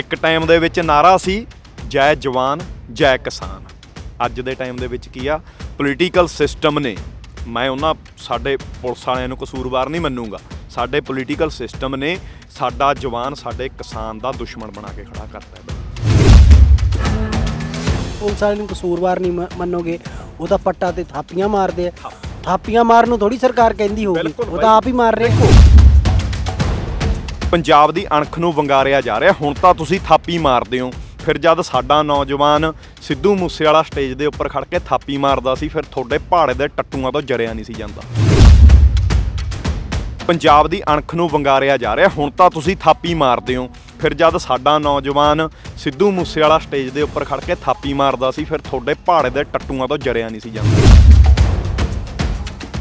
ਇੱਕ ਟਾਈਮ ਦੇ ਵਿੱਚ ਨਾਰਾ ਸੀ ਜੈ ਜਵਾਨ ਜੈ ਕਿਸਾਨ ਅੱਜ ਦੇ ਟਾਈਮ ਦੇ ਵਿੱਚ ਕੀ ਆ ਪੋਲੀਟੀਕਲ ਸਿਸਟਮ ਨੇ ਮੈਂ ਉਹਨਾਂ ਸਾਡੇ ਪੁਲਿਸ ਵਾਲਿਆਂ ਨੂੰ ਕਸੂਰਵਾਰ ਨਹੀਂ ਮੰਨੂਗਾ ਸਾਡੇ ਪੋਲੀਟੀਕਲ ਸਿਸਟਮ ਨੇ ਸਾਡਾ ਜਵਾਨ ਸਾਡੇ ਕਿਸਾਨ ਦਾ ਦੁਸ਼ਮਣ ਬਣਾ ਕੇ ਖੜਾ ਕਰਤਾ ਹੈ ਪੁਲਿਸ ਵਾਲਿਆਂ ਨੂੰ ਕਸੂਰਵਾਰ ਨਹੀਂ ਮੰਨੋਗੇ ਉਹ ਤਾਂ ਪੱਟਾ ਤੇ ਥਾਪੀਆਂ ਮਾਰਦੇ ਆ ਥਾਪੀਆਂ ਮਾਰਨ ਨੂੰ ਥੋੜੀ ਸਰਕਾਰ ਕਹਿੰਦੀ ਹੋਊਗੀ ਉਹ ਤਾਂ ਆਪ ਹੀ ਮਾਰ ਰਹੇ ਪੰਜਾਬ ਦੀ ਅਣਖ ਨੂੰ ਵੰਗਾਰਿਆ ਜਾ ਰਿਹਾ ਹੁਣ ਤਾਂ ਤੁਸੀਂ ਥਾਪੀ ਮਾਰਦੇ ਹੋ ਫਿਰ ਜਦ ਸਾਡਾ ਨੌਜਵਾਨ ਸਿੱਧੂ ਮੂਸੇਵਾਲਾ ਸਟੇਜ ਦੇ ਉੱਪਰ ਖੜ ਕੇ ਥਾਪੀ ਮਾਰਦਾ ਸੀ ਫਿਰ ਤੁਹਾਡੇ ਪਹਾੜੇ ਦੇ ਟੱਟੂਆਂ ਤੋਂ ਜਰਿਆ ਨਹੀਂ ਸੀ ਜਾਂਦਾ ਪੰਜਾਬ ਦੀ ਅਣਖ ਨੂੰ ਵੰਗਾਰਿਆ ਜਾ ਰਿਹਾ ਹੁਣ ਤਾਂ ਤੁਸੀਂ ਥਾਪੀ ਮਾਰਦੇ ਹੋ ਫਿਰ ਜਦ ਸਾਡਾ ਨੌਜਵਾਨ ਸਿੱਧੂ ਮੂਸੇਵਾਲਾ ਸਟੇਜ ਦੇ ਉੱਪਰ ਖੜ ਕੇ ਥਾਪੀ ਮਾਰਦਾ ਸੀ ਫਿਰ ਤੁਹਾਡੇ ਪਹਾੜੇ ਦੇ ਟੱਟੂਆਂ ਤੋਂ ਜਰਿਆ ਨਹੀਂ ਸੀ ਜਾਂਦਾ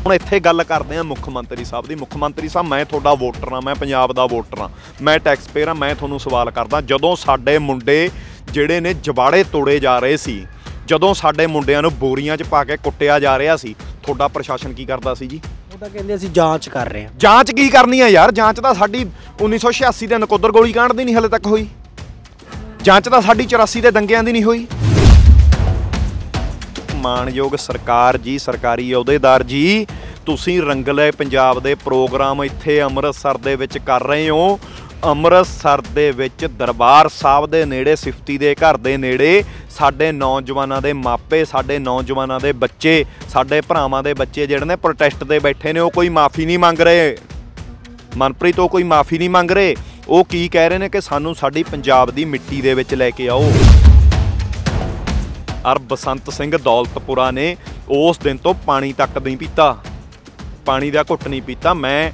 ਹੁਣ ਇੱਥੇ ਗੱਲ ਕਰਦੇ ਆ ਮੁੱਖ ਮੰਤਰੀ ਸਾਹਿਬ ਦੀ ਮੁੱਖ ਮੰਤਰੀ ਸਾਹਿਬ ਮੈਂ ਤੁਹਾਡਾ ਵੋਟਰ ਆ ਮੈਂ ਪੰਜਾਬ ਦਾ ਵੋਟਰ ਆ ਮੈਂ ਟੈਕਸ ਪੇਅਰ ਆ ਮੈਂ ਤੁਹਾਨੂੰ ਸਵਾਲ ਕਰਦਾ ਜਦੋਂ ਸਾਡੇ ਮੁੰਡੇ ਜਿਹੜੇ ਨੇ ਜਵਾੜੇ ਤੋੜੇ ਜਾ ਰਹੇ ਸੀ ਜਦੋਂ ਸਾਡੇ ਮੁੰਡਿਆਂ ਨੂੰ ਬੋਰੀਆਂ 'ਚ ਪਾ ਕੇ ਕੁੱਟਿਆ ਜਾ ਰਿਹਾ ਸੀ ਤੁਹਾਡਾ ਪ੍ਰਸ਼ਾਸਨ ਕੀ ਕਰਦਾ ਸੀ ਜੀ ਉਹ ਤਾਂ ਕਹਿੰਦੇ ਅਸੀਂ ਜਾਂਚ ਕਰ ਰਹੇ ਹਾਂ ਜਾਂਚ ਕੀ ਕਰਨੀ ਆ ਯਾਰ ਜਾਂਚ ਤਾਂ ਸਾਡੀ 1986 ਦੇ ਨਕੋਦਰ ਗੋਲੀ ਕਾਂਡ ਦੀ ਨਹੀਂ ਹਲੇ ਤੱਕ ਹੋਈ ਜਾਂਚ ਤਾਂ ਸਾਡੀ 84 ਦੇ ਦੰਗਿਆਂ ਦੀ ਨਹੀਂ ਹੋਈ ਮਾਣਯੋਗ ਸਰਕਾਰ ਜੀ ਸਰਕਾਰੀ ਅਹੁਦੇਦਾਰ ਜੀ ਤੁਸੀਂ ਰੰਗਲੇ ਪੰਜਾਬ ਦੇ ਪ੍ਰੋਗਰਾਮ ਇੱਥੇ ਅੰਮ੍ਰਿਤਸਰ ਦੇ ਵਿੱਚ ਕਰ ਰਹੇ ਹੋ ਅੰਮ੍ਰਿਤਸਰ ਦੇ ਵਿੱਚ ਦਰਬਾਰ ਸਾਹਿਬ ਦੇ ਨੇੜੇ ਸਿਫਤੀ ਦੇ ਘਰ ਦੇ ਨੇੜੇ ਸਾਡੇ ਨੌਜਵਾਨਾਂ ਦੇ ਮਾਪੇ ਸਾਡੇ ਨੌਜਵਾਨਾਂ ਦੇ ਬੱਚੇ ਸਾਡੇ ਭਰਾਵਾਂ ਦੇ ਬੱਚੇ ਜਿਹੜੇ ਨੇ ਪ੍ਰੋਟੈਸਟ ਦੇ ਬੈਠੇ ਨੇ ਉਹ ਕੋਈ ਮਾਫੀ ਨਹੀਂ ਮੰਗ ਰਹੇ ਮਨਪ੍ਰੀਤ ਉਹ ਕੋਈ ਮਾਫੀ ਨਹੀਂ ਮੰਗ ਰਹੇ ਉਹ ਕੀ ਕਹਿ ਰਹੇ ਨੇ ਕਿ ਸਾਨੂੰ ਸਾਡੀ ਪੰਜਾਬ ਦੀ ਮਿੱਟੀ ਦੇ ਵਿੱਚ ਲੈ ਕੇ ਆਓ ਅਰ ਬਸੰਤ ਸਿੰਘ ਦੌਲਤਪੁਰਾ ਨੇ ਉਸ ਦਿਨ ਤੋਂ ਪਾਣੀ ਤੱਕ ਨਹੀਂ ਪੀਤਾ ਪਾਣੀ ਦਾ ਘੁੱਟ ਨਹੀਂ ਪੀਤਾ ਮੈਂ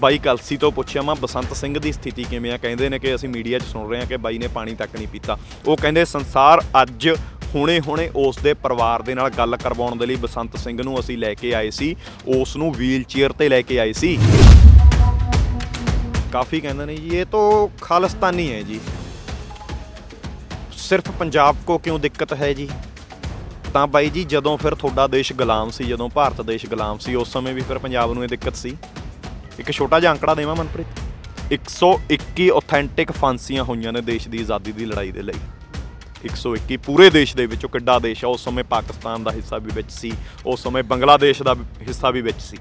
ਬਾਈ ਕਲਸੀ ਤੋਂ ਪੁੱਛਿਆ ਮੈਂ ਬਸੰਤ ਸਿੰਘ ਦੀ ਸਥਿਤੀ ਕਿਵੇਂ ਆ ਕਹਿੰਦੇ ਨੇ ਕਿ ਅਸੀਂ ਮੀਡੀਆ 'ਚ ਸੁਣ ਰਹੇ ਹਾਂ ਕਿ ਬਾਈ ਨੇ ਪਾਣੀ ਤੱਕ ਨਹੀਂ ਪੀਤਾ ਉਹ ਕਹਿੰਦੇ ਸੰਸਾਰ ਅੱਜ ਹੁਣੇ-ਹੁਣੇ ਉਸ ਦੇ ਪਰਿਵਾਰ ਦੇ ਨਾਲ ਗੱਲ ਕਰਵਾਉਣ ਦੇ ਲਈ ਬਸੰਤ ਸਿੰਘ ਨੂੰ ਅਸੀਂ ਲੈ ਕੇ ਆਏ ਸੀ ਉਸ ਨੂੰ ਵੀਲਚੇਅਰ ਚੇਅਰ ਤੇ ਲੈ ਕੇ ਆਏ ਸੀ ਕਾਫੀ ਕਹਿੰਦੇ ਨੇ ਜੀ ਇਹ ਤਾਂ ਖਾਲਸਤਾਨੀ ਹੈ ਜੀ ਸਿਰਫ ਪੰਜਾਬ ਕੋ ਕਿਉਂ ਦਿੱਕਤ ਹੈ ਜੀ ਤਾਂ ਬਾਈ ਜੀ ਜਦੋਂ ਫਿਰ ਤੁਹਾਡਾ ਦੇਸ਼ ਗੁਲਾਮ ਸੀ ਜਦੋਂ ਭਾਰਤ ਦੇਸ਼ ਗੁਲਾਮ ਸੀ ਉਸ ਸਮੇਂ ਵੀ ਫਿਰ ਪੰਜਾਬ ਨੂੰ ਇਹ ਦਿੱਕਤ ਸੀ ਇੱਕ ਛੋਟਾ ਜਿਹਾ ਅੰਕੜਾ ਦੇਵਾਂ ਮਨਪ੍ਰੀਤ 121 ਆਥੈਂਟਿਕ ਫਾਂਸੀਆਂ ਹੋਈਆਂ ਨੇ ਦੇਸ਼ ਦੀ ਆਜ਼ਾਦੀ ਦੀ ਲੜਾਈ ਦੇ ਲਈ 121 ਪੂਰੇ ਦੇਸ਼ ਦੇ ਵਿੱਚੋਂ ਕਿੱਡਾ ਦੇਸ਼ ਆ ਉਸ ਸਮੇਂ ਪਾਕਿਸਤਾਨ ਦਾ ਹਿੱਸਾ ਵੀ ਵਿੱਚ ਸੀ ਉਸ ਸਮੇਂ ਬੰਗਲਾਦੇਸ਼ ਦਾ ਹਿੱਸਾ ਵੀ ਵਿੱਚ ਸੀ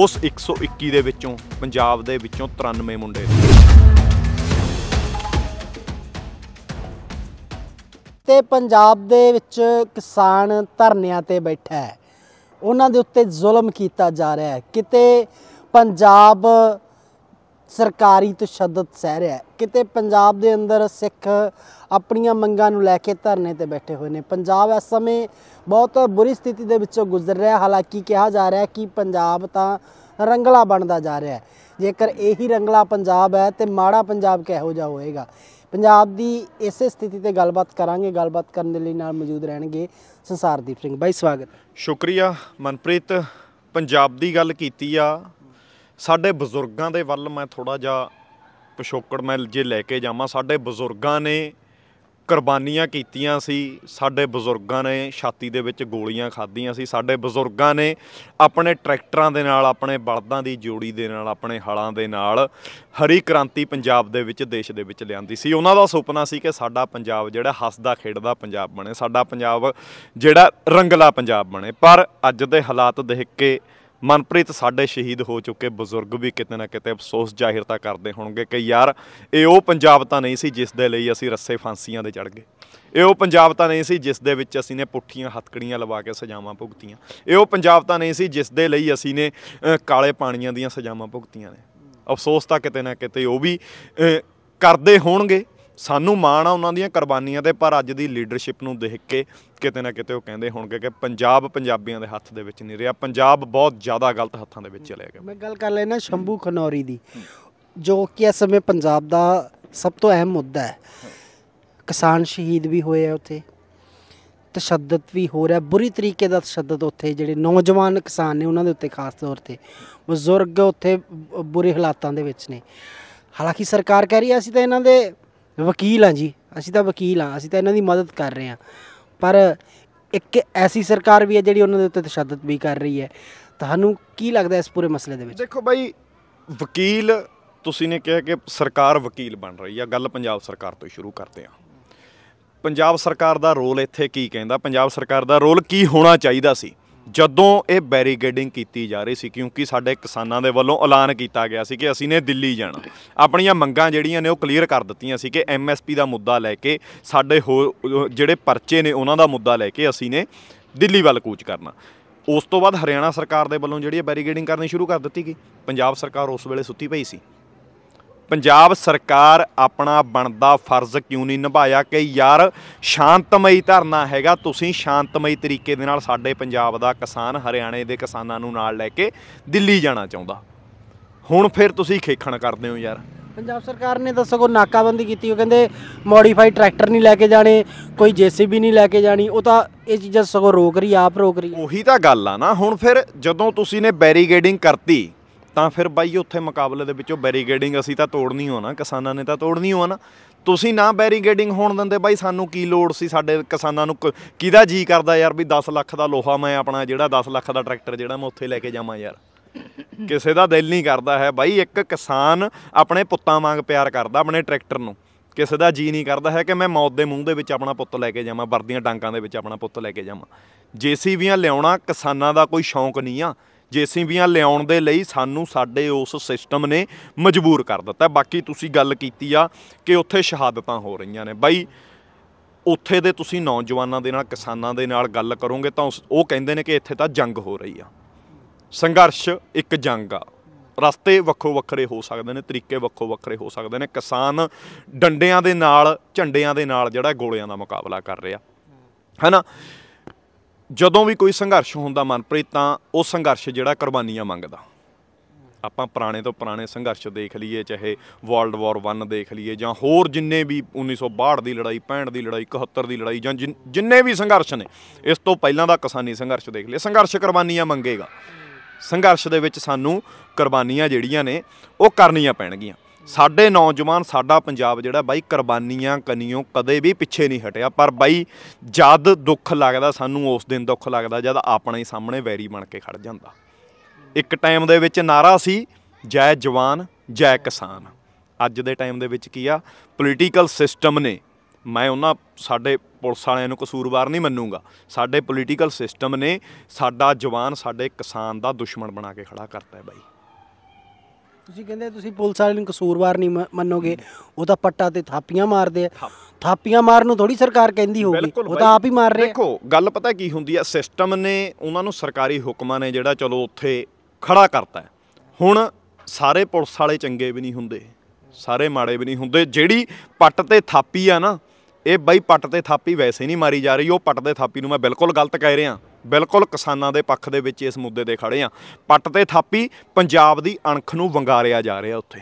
ਉਸ 121 ਦੇ ਵਿੱਚੋਂ ਪੰਜਾਬ ਦੇ ਵਿੱਚੋਂ 93 ਮੁੰਡੇ ਸੀ ਤੇ ਪੰਜਾਬ ਦੇ ਵਿੱਚ ਕਿਸਾਨ ਧਰਨਿਆਂ ਤੇ ਬੈਠਾ ਹੈ ਉਹਨਾਂ ਦੇ ਉੱਤੇ ਜ਼ੁਲਮ ਕੀਤਾ ਜਾ ਰਿਹਾ ਹੈ ਕਿਤੇ ਪੰਜਾਬ ਸਰਕਾਰੀ ਤਸ਼ੱਦਦ ਸਹਿ ਰਿਹਾ ਹੈ ਕਿਤੇ ਪੰਜਾਬ ਦੇ ਅੰਦਰ ਸਿੱਖ ਆਪਣੀਆਂ ਮੰਗਾਂ ਨੂੰ ਲੈ ਕੇ ਧਰਨੇ ਤੇ ਬੈਠੇ ਹੋਏ ਨੇ ਪੰਜਾਬ ਇਸ ਸਮੇਂ ਬਹੁਤ ਬੁਰੀ ਸਥਿਤੀ ਦੇ ਵਿੱਚੋਂ ਗੁਜ਼ਰ ਰਿਹਾ ਹੈ ਹਾਲਾਂਕਿ ਕਿਹਾ ਜਾ ਰਿਹਾ ਹੈ ਕਿ ਪੰਜਾਬ ਤਾਂ ਰੰਗਲਾ ਬਣਦਾ ਜਾ ਰਿਹਾ ਹੈ ਜੇਕਰ ਇਹੀ ਰੰਗਲਾ ਪੰਜਾਬ ਹੈ ਤੇ ਮਾੜਾ ਪੰਜਾਬ ਕਿਹੋ ਜਿਹਾ ਹੋਏਗਾ ਪੰਜਾਬ ਦੀ ਇਸੇ ਸਥਿਤੀ ਤੇ ਗੱਲਬਾਤ ਕਰਾਂਗੇ ਗੱਲਬਾਤ ਕਰਨ ਦੇ ਲਈ ਨਾਲ ਮੌਜੂਦ ਰਹਿਣਗੇ ਸੰਸਾਰਦੀਪ ਸਿੰਘ ਬਾਈ ਸਵਾਗਤ ਸ਼ੁਕਰੀਆ ਮਨਪ੍ਰੀਤ ਪੰਜਾਬ ਦੀ ਗੱਲ ਕੀਤੀ ਆ ਸਾਡੇ ਬਜ਼ੁਰਗਾਂ ਦੇ ਵੱਲ ਮੈਂ ਥੋੜਾ ਜਿਹਾ ਪਿਛੋਕੜ ਮੈਂ ਜੇ ਲੈ ਕੇ ਜਾਵਾਂ ਸਾਡੇ ਬਜ਼ੁਰਗਾਂ ਨੇ ਕੁਰਬਾਨੀਆਂ ਕੀਤੀਆਂ ਸੀ ਸਾਡੇ ਬਜ਼ੁਰਗਾਂ ਨੇ ਛਾਤੀ ਦੇ ਵਿੱਚ ਗੋਲੀਆਂ ਖਾਧੀਆਂ ਸੀ ਸਾਡੇ ਬਜ਼ੁਰਗਾਂ ਨੇ ਆਪਣੇ ਟਰੈਕਟਰਾਂ ਦੇ ਨਾਲ ਆਪਣੇ ਬਲਦਾਂ ਦੀ ਜੋੜੀ ਦੇ ਨਾਲ ਆਪਣੇ ਹਲਾਂ ਦੇ ਨਾਲ ਹਰੀ ਕ੍ਰਾਂਤੀ ਪੰਜਾਬ ਦੇ ਵਿੱਚ ਦੇਸ਼ ਦੇ ਵਿੱਚ ਲਿਆਂਦੀ ਸੀ ਉਹਨਾਂ ਦਾ ਸੁਪਨਾ ਸੀ ਕਿ ਸਾਡਾ ਪੰਜਾਬ ਜਿਹੜਾ ਹੱਸਦਾ ਖੇਡਦਾ ਪੰਜਾਬ ਬਣੇ ਸਾਡਾ ਪੰਜਾਬ ਜਿਹੜਾ ਰੰਗਲਾ ਪੰਜਾਬ ਬਣੇ ਪਰ ਅੱਜ ਦੇ ਹਾਲਾਤ ਦੇਖ ਕੇ ਮਨਪ੍ਰੀਤ ਸਾਡੇ ਸ਼ਹੀਦ ਹੋ ਚੁੱਕੇ ਬਜ਼ੁਰਗ ਵੀ ਕਿਤੇ ਨਾ ਕਿਤੇ ਅਫਸੋਸ ਜ਼ਾਹਿਰ ਤਾਂ ਕਰਦੇ ਹੋਣਗੇ ਕਿ ਯਾਰ ਇਹ ਉਹ ਪੰਜਾਬ ਤਾਂ ਨਹੀਂ ਸੀ ਜਿਸ ਦੇ ਲਈ ਅਸੀਂ ਰੱਸੇ ਫਾਂਸੀਆਂ ਦੇ ਚੜ ਗਏ ਇਹ ਉਹ ਪੰਜਾਬ ਤਾਂ ਨਹੀਂ ਸੀ ਜਿਸ ਦੇ ਵਿੱਚ ਅਸੀਂ ਨੇ ਪੁੱਠੀਆਂ ਹੱਥਕੜੀਆਂ ਲਵਾ ਕੇ ਸਜ਼ਾਵਾਂ ਭੁਗਤੀਆਂ ਇਹ ਉਹ ਪੰਜਾਬ ਤਾਂ ਨਹੀਂ ਸੀ ਜਿਸ ਦੇ ਲਈ ਅਸੀਂ ਨੇ ਕਾਲੇ ਪਾਣੀਆਂ ਦੀਆਂ ਸਜ਼ਾਵਾਂ ਭੁਗਤੀਆਂ ਨੇ ਅਫਸੋਸ ਤਾਂ ਕਿਤੇ ਨਾ ਕਿਤੇ ਉਹ ਵੀ ਕਰਦੇ ਹੋਣਗੇ ਸਾਨੂੰ ਮਾਣ ਆ ਉਹਨਾਂ ਦੀਆਂ ਕੁਰਬਾਨੀਆਂ ਤੇ ਪਰ ਅੱਜ ਦੀ ਲੀਡਰਸ਼ਿਪ ਨੂੰ ਦੇਖ ਕੇ ਕਿਤੇ ਨਾ ਕਿਤੇ ਉਹ ਕਹਿੰਦੇ ਹੋਣਗੇ ਕਿ ਪੰਜਾਬ ਪੰਜਾਬੀਆਂ ਦੇ ਹੱਥ ਦੇ ਵਿੱਚ ਨਹੀਂ ਰਿਹਾ ਪੰਜਾਬ ਬਹੁਤ ਜ਼ਿਆਦਾ ਗਲਤ ਹੱਥਾਂ ਦੇ ਵਿੱਚ ਚਲੇ ਗਿਆ ਮੈਂ ਗੱਲ ਕਰ ਲੈਣਾ ਸ਼ੰਭੂ ਖਨੌਰੀ ਦੀ ਜੋ ਕਿ ਇਸ ਸਮੇਂ ਪੰਜਾਬ ਦਾ ਸਭ ਤੋਂ ਅਹਿਮ ਮੁੱਦਾ ਹੈ ਕਿਸਾਨ ਸ਼ਹੀਦ ਵੀ ਹੋਏ ਆ ਉੱਥੇ ਤਸ਼ੱਦਦ ਵੀ ਹੋ ਰਿਹਾ ਬੁਰੀ ਤਰੀਕੇ ਦਾ ਤਸ਼ੱਦਦ ਉੱਥੇ ਜਿਹੜੇ ਨੌਜਵਾਨ ਕਿਸਾਨ ਨੇ ਉਹਨਾਂ ਦੇ ਉੱਤੇ ਖਾਸ ਤੌਰ ਤੇ ਬਜ਼ੁਰਗ ਉੱਥੇ ਬੁਰੇ ਹਾਲਾਤਾਂ ਦੇ ਵਿੱਚ ਨੇ ਹਾਲਾਂਕਿ ਸਰਕਾਰ ਕਹਿ ਰਹੀ ਆ ਅਸੀਂ ਤਾਂ ਇਹਨਾਂ ਦੇ ਵਕੀਲ ਆ ਜੀ ਅਸੀਂ ਤਾਂ ਵਕੀਲ ਆ ਅਸੀਂ ਤਾਂ ਇਹਨਾਂ ਦੀ ਮਦਦ ਕਰ ਰਹੇ ਆ ਪਰ ਇੱਕ ਐਸੀ ਸਰਕਾਰ ਵੀ ਹੈ ਜਿਹੜੀ ਉਹਨਾਂ ਦੇ ਉੱਤੇ ਤਸ਼ੱਦਦ ਵੀ ਕਰ ਰਹੀ ਹੈ ਤੁਹਾਨੂੰ ਕੀ ਲੱਗਦਾ ਇਸ ਪੂਰੇ ਮਸਲੇ ਦੇ ਵਿੱਚ ਦੇਖੋ ਬਾਈ ਵਕੀਲ ਤੁਸੀਂ ਨੇ ਕਿਹਾ ਕਿ ਸਰਕਾਰ ਵਕੀਲ ਬਣ ਰਹੀ ਆ ਗੱਲ ਪੰਜਾਬ ਸਰਕਾਰ ਤੋਂ ਸ਼ੁਰੂ ਕਰਦੇ ਆ ਪੰਜਾਬ ਸਰਕਾਰ ਦਾ ਰੋਲ ਇੱਥੇ ਕੀ ਕਹਿੰਦਾ ਪੰਜਾਬ ਸਰਕਾਰ ਦਾ ਰੋਲ ਕੀ ਹੋਣਾ ਚਾਹੀਦਾ ਸੀ ਜਦੋਂ ਇਹ ਬੈਰੀਕੇਡਿੰਗ ਕੀਤੀ ਜਾ ਰਹੀ ਸੀ ਕਿਉਂਕਿ ਸਾਡੇ ਕਿਸਾਨਾਂ ਦੇ ਵੱਲੋਂ ਐਲਾਨ ਕੀਤਾ ਗਿਆ ਸੀ ਕਿ ਅਸੀਂ ਨੇ ਦਿੱਲੀ ਜਾਣਾ ਆਪਣੀਆਂ ਮੰਗਾਂ ਜਿਹੜੀਆਂ ਨੇ ਉਹ ਕਲੀਅਰ ਕਰ ਦਿੱਤੀਆਂ ਸੀ ਕਿ ਐਮਐਸਪੀ ਦਾ ਮੁੱਦਾ ਲੈ ਕੇ ਸਾਡੇ ਜਿਹੜੇ ਪਰਚੇ ਨੇ ਉਹਨਾਂ ਦਾ ਮੁੱਦਾ ਲੈ ਕੇ ਅਸੀਂ ਨੇ ਦਿੱਲੀ ਵੱਲ ਕੂਚ ਕਰਨਾ ਉਸ ਤੋਂ ਬਾਅਦ ਹਰਿਆਣਾ ਸਰਕਾਰ ਦੇ ਵੱਲੋਂ ਜਿਹੜੀ ਬੈਰੀਕੇਡਿੰਗ ਕਰਨੀ ਸ਼ੁਰੂ ਕਰ ਦਿੱਤੀ ਗਈ ਪੰਜਾਬ ਸਰਕਾਰ ਉਸ ਵੇਲੇ ਸੁੱਤੀ ਪਈ ਸੀ ਪੰਜਾਬ ਸਰਕਾਰ ਆਪਣਾ ਬਣਦਾ ਫਰਜ਼ ਕਿਉਂ ਨਹੀਂ ਨਿਭਾਇਆ ਕਿ ਯਾਰ ਸ਼ਾਂਤਮਈ ਧਰਨਾ ਹੈਗਾ ਤੁਸੀਂ ਸ਼ਾਂਤਮਈ ਤਰੀਕੇ ਦੇ ਨਾਲ ਸਾਡੇ ਪੰਜਾਬ ਦਾ ਕਿਸਾਨ ਹਰਿਆਣੇ ਦੇ ਕਿਸਾਨਾਂ ਨੂੰ ਨਾਲ ਲੈ ਕੇ ਦਿੱਲੀ ਜਾਣਾ ਚਾਹੁੰਦਾ ਹੁਣ ਫਿਰ ਤੁਸੀਂ ਖੇਖਣ ਕਰਦੇ ਹੋ ਯਾਰ ਪੰਜਾਬ ਸਰਕਾਰ ਨੇ ਦੱਸੋ ਕੋ ਨਾਕਾਬੰਦੀ ਕੀਤੀ ਉਹ ਕਹਿੰਦੇ ਮੋਡੀਫਾਈ ਟਰੈਕਟਰ ਨਹੀਂ ਲੈ ਕੇ ਜਾਣੇ ਕੋਈ ਜੀਸੀਬੀ ਨਹੀਂ ਲੈ ਕੇ ਜਾਣੀ ਉਹ ਤਾਂ ਇਹ ਚੀਜ਼ਾਂ ਸਗੋਂ ਰੋਕ ਰਹੀ ਆਪ ਰੋਕ ਰਹੀ ਉਹੀ ਤਾਂ ਗੱਲ ਆ ਨਾ ਹੁਣ ਫਿਰ ਜਦੋਂ ਤੁਸੀਂ ਨੇ ਬੈਰੀਗੇਡਿੰਗ ਕਰਤੀ ਤਾਂ ਫਿਰ ਬਾਈ ਉੱਥੇ ਮੁਕਾਬਲੇ ਦੇ ਵਿੱਚੋਂ ਬੈਰੀਗੇਡਿੰਗ ਅਸੀਂ ਤਾਂ ਤੋੜਨੀ ਹੋਣਾ ਕਿਸਾਨਾਂ ਨੇ ਤਾਂ ਤੋੜਨੀ ਹੋਣਾ ਤੁਸੀਂ ਨਾ ਬੈਰੀਗੇਡਿੰਗ ਹੋਣ ਦਿੰਦੇ ਬਾਈ ਸਾਨੂੰ ਕੀ ਲੋੜ ਸੀ ਸਾਡੇ ਕਿਸਾਨਾਂ ਨੂੰ ਕਿਹਦਾ ਜੀ ਕਰਦਾ ਯਾਰ ਵੀ 10 ਲੱਖ ਦਾ ਲੋਹਾ ਮੈਂ ਆਪਣਾ ਜਿਹੜਾ 10 ਲੱਖ ਦਾ ਟਰੈਕਟਰ ਜਿਹੜਾ ਮੈਂ ਉੱਥੇ ਲੈ ਕੇ ਜਾਵਾਂ ਯਾਰ ਕਿਸੇ ਦਾ ਦਿਲ ਨਹੀਂ ਕਰਦਾ ਹੈ ਬਾਈ ਇੱਕ ਕਿਸਾਨ ਆਪਣੇ ਪੁੱਤਾਂ ਵਾਂਗ ਪਿਆਰ ਕਰਦਾ ਆਪਣੇ ਟਰੈਕਟਰ ਨੂੰ ਕਿਸੇ ਦਾ ਜੀ ਨਹੀਂ ਕਰਦਾ ਹੈ ਕਿ ਮੈਂ ਮੌਤ ਦੇ ਮੂੰਹ ਦੇ ਵਿੱਚ ਆਪਣਾ ਪੁੱਤ ਲੈ ਕੇ ਜਾਵਾਂ ਵਰਦੀਆਂ ਡਾਂਕਾਂ ਦੇ ਵਿੱਚ ਆਪਣਾ ਪੁੱਤ ਲੈ ਕੇ ਜਾਵਾਂ ਜੇਸੀਬੀਆਂ ਲਿਆਉਣਾ ਕਿਸਾਨਾਂ ਦਾ ਕੋਈ ਸ਼ੌਂਕ ਨਹੀਂ ਆ ਜੇਸੀਬੀਆਂ ਲਿਆਉਣ ਦੇ ਲਈ ਸਾਨੂੰ ਸਾਡੇ ਉਸ ਸਿਸਟਮ ਨੇ ਮਜਬੂਰ ਕਰ ਦਿੱਤਾ ਬਾਕੀ ਤੁਸੀਂ ਗੱਲ ਕੀਤੀ ਆ ਕਿ ਉੱਥੇ ਸ਼ਹਾਦਤਾਂ ਹੋ ਰਹੀਆਂ ਨੇ ਬਾਈ ਉੱਥੇ ਦੇ ਤੁਸੀਂ ਨੌਜਵਾਨਾਂ ਦੇ ਨਾਲ ਕਿਸਾਨਾਂ ਦੇ ਨਾਲ ਗੱਲ ਕਰੋਗੇ ਤਾਂ ਉਹ ਕਹਿੰਦੇ ਨੇ ਕਿ ਇੱਥੇ ਤਾਂ ਜੰਗ ਹੋ ਰਹੀ ਆ ਸੰਘਰਸ਼ ਇੱਕ ਜੰਗ ਆ ਰਸਤੇ ਵੱਖੋ ਵੱਖਰੇ ਹੋ ਸਕਦੇ ਨੇ ਤਰੀਕੇ ਵੱਖੋ ਵੱਖਰੇ ਹੋ ਸਕਦੇ ਨੇ ਕਿਸਾਨ ਡੰਡਿਆਂ ਦੇ ਨਾਲ ਝੰਡਿਆਂ ਦੇ ਨਾਲ ਜਿਹੜਾ ਗੋਲਿਆਂ ਦਾ ਮੁਕਾਬਲਾ ਕਰ ਰਿਹਾ ਹੈਨਾ ਜਦੋਂ ਵੀ ਕੋਈ ਸੰਘਰਸ਼ ਹੁੰਦਾ ਮਨਪ੍ਰੀਤ ਤਾਂ ਉਹ ਸੰਘਰਸ਼ ਜਿਹੜਾ ਕੁਰਬਾਨੀਆਂ ਮੰਗਦਾ ਆਪਾਂ ਪੁਰਾਣੇ ਤੋਂ ਪੁਰਾਣੇ ਸੰਘਰਸ਼ ਦੇਖ ਲਈਏ ਚਾਹੇ ਵਰਲਡ ਵਾਰ 1 ਦੇਖ ਲਈਏ ਜਾਂ ਹੋਰ ਜਿੰਨੇ ਵੀ 1962 ਦੀ ਲੜਾਈ 65 ਦੀ ਲੜਾਈ 71 ਦੀ ਲੜਾਈ ਜਾਂ ਜਿੰਨੇ ਵੀ ਸੰਘਰਸ਼ ਨੇ ਇਸ ਤੋਂ ਪਹਿਲਾਂ ਦਾ ਕਿਸਾਨੀ ਸੰਘਰਸ਼ ਦੇਖ ਲਈਏ ਸੰਘਰਸ਼ ਕੁਰਬਾਨੀਆਂ ਮੰਗੇਗਾ ਸੰਘਰਸ਼ ਦੇ ਵਿੱਚ ਸਾਨੂੰ ਕੁਰਬਾਨੀਆਂ ਜਿਹੜੀਆਂ ਨੇ ਉਹ ਕਰਨੀਆਂ ਪੈਣਗੀਆਂ ਸਾਡੇ ਨੌਜਵਾਨ ਸਾਡਾ ਪੰਜਾਬ ਜਿਹੜਾ ਬਾਈ ਕੁਰਬਾਨੀਆਂ ਕਨੀਓ ਕਦੇ ਵੀ ਪਿੱਛੇ ਨਹੀਂ ਹਟਿਆ ਪਰ ਬਾਈ ਜਦ ਦੁੱਖ ਲੱਗਦਾ ਸਾਨੂੰ ਉਸ ਦਿਨ ਦੁੱਖ ਲੱਗਦਾ ਜਦ ਆਪਣੇ ਸਾਹਮਣੇ ਵੈਰੀ ਬਣ ਕੇ ਖੜ ਜਾਂਦਾ ਇੱਕ ਟਾਈਮ ਦੇ ਵਿੱਚ ਨਾਰਾ ਸੀ ਜੈ ਜਵਾਨ ਜੈ ਕਿਸਾਨ ਅੱਜ ਦੇ ਟਾਈਮ ਦੇ ਵਿੱਚ ਕੀ ਆ ਪੋਲੀਟੀਕਲ ਸਿਸਟਮ ਨੇ ਮੈਂ ਉਹਨਾਂ ਸਾਡੇ ਪੁਲਿਸ ਵਾਲਿਆਂ ਨੂੰ ਕਸੂਰਵਾਰ ਨਹੀਂ ਮੰਨੂਗਾ ਸਾਡੇ ਪੋਲੀਟੀਕਲ ਸਿਸਟਮ ਨੇ ਸਾਡਾ ਜਵਾਨ ਸਾਡੇ ਕਿਸਾਨ ਦਾ ਦੁਸ਼ਮਣ ਬਣਾ ਕੇ ਖੜਾ ਕਰਤਾ ਹੈ ਬਾਈ ਤੁਸੀਂ ਕਹਿੰਦੇ ਤੁਸੀਂ ਪੁਲਿਸ ਵਾਲੇ ਨੂੰ ਕਸੂਰਵਾਰ ਨਹੀਂ ਮੰਨੋਗੇ ਉਹ ਤਾਂ ਪੱਟਾ ਤੇ ਥਾਪੀਆਂ ਮਾਰਦੇ ਆ ਥਾਪੀਆਂ ਮਾਰਨ ਨੂੰ ਥੋੜੀ ਸਰਕਾਰ ਕਹਿੰਦੀ ਹੋਊਗੀ ਉਹ ਤਾਂ ਆਪ ਹੀ ਮਾਰ ਰਹੇ ਦੇਖੋ ਗੱਲ ਪਤਾ ਕੀ ਹੁੰਦੀ ਆ ਸਿਸਟਮ ਨੇ ਉਹਨਾਂ ਨੂੰ ਸਰਕਾਰੀ ਹੁਕਮਾਂ ਨੇ ਜਿਹੜਾ ਚਲੋ ਉੱਥੇ ਖੜਾ ਕਰਤਾ ਹੁਣ ਸਾਰੇ ਪੁਲਿਸ ਵਾਲੇ ਚੰਗੇ ਵੀ ਨਹੀਂ ਹੁੰਦੇ ਸਾਰੇ ਮਾੜੇ ਵੀ ਨਹੀਂ ਹੁੰਦੇ ਜਿਹੜੀ ਪੱਟ ਤੇ ਥਾਪੀ ਆ ਨਾ ਇਹ ਬਾਈ ਪੱਟ ਤੇ ਥਾਪੀ ਵੈਸੇ ਨਹੀਂ ਮਾਰੀ ਜਾ ਰਹੀ ਉਹ ਪੱਟ ਤੇ ਥਾਪੀ ਨੂੰ ਮੈਂ ਬਿਲਕੁਲ ਗਲਤ ਕਹਿ ਰਿਹਾ ਬਿਲਕੁਲ ਕਿਸਾਨਾਂ ਦੇ ਪੱਖ ਦੇ ਵਿੱਚ ਇਸ ਮੁੱਦੇ ਤੇ ਖੜੇ ਆ ਪੱਟ ਤੇ ਥਾਪੀ ਪੰਜਾਬ ਦੀ ਅਣਖ ਨੂੰ ਵੰਗਾਰਿਆ ਜਾ ਰਿਹਾ ਉੱਥੇ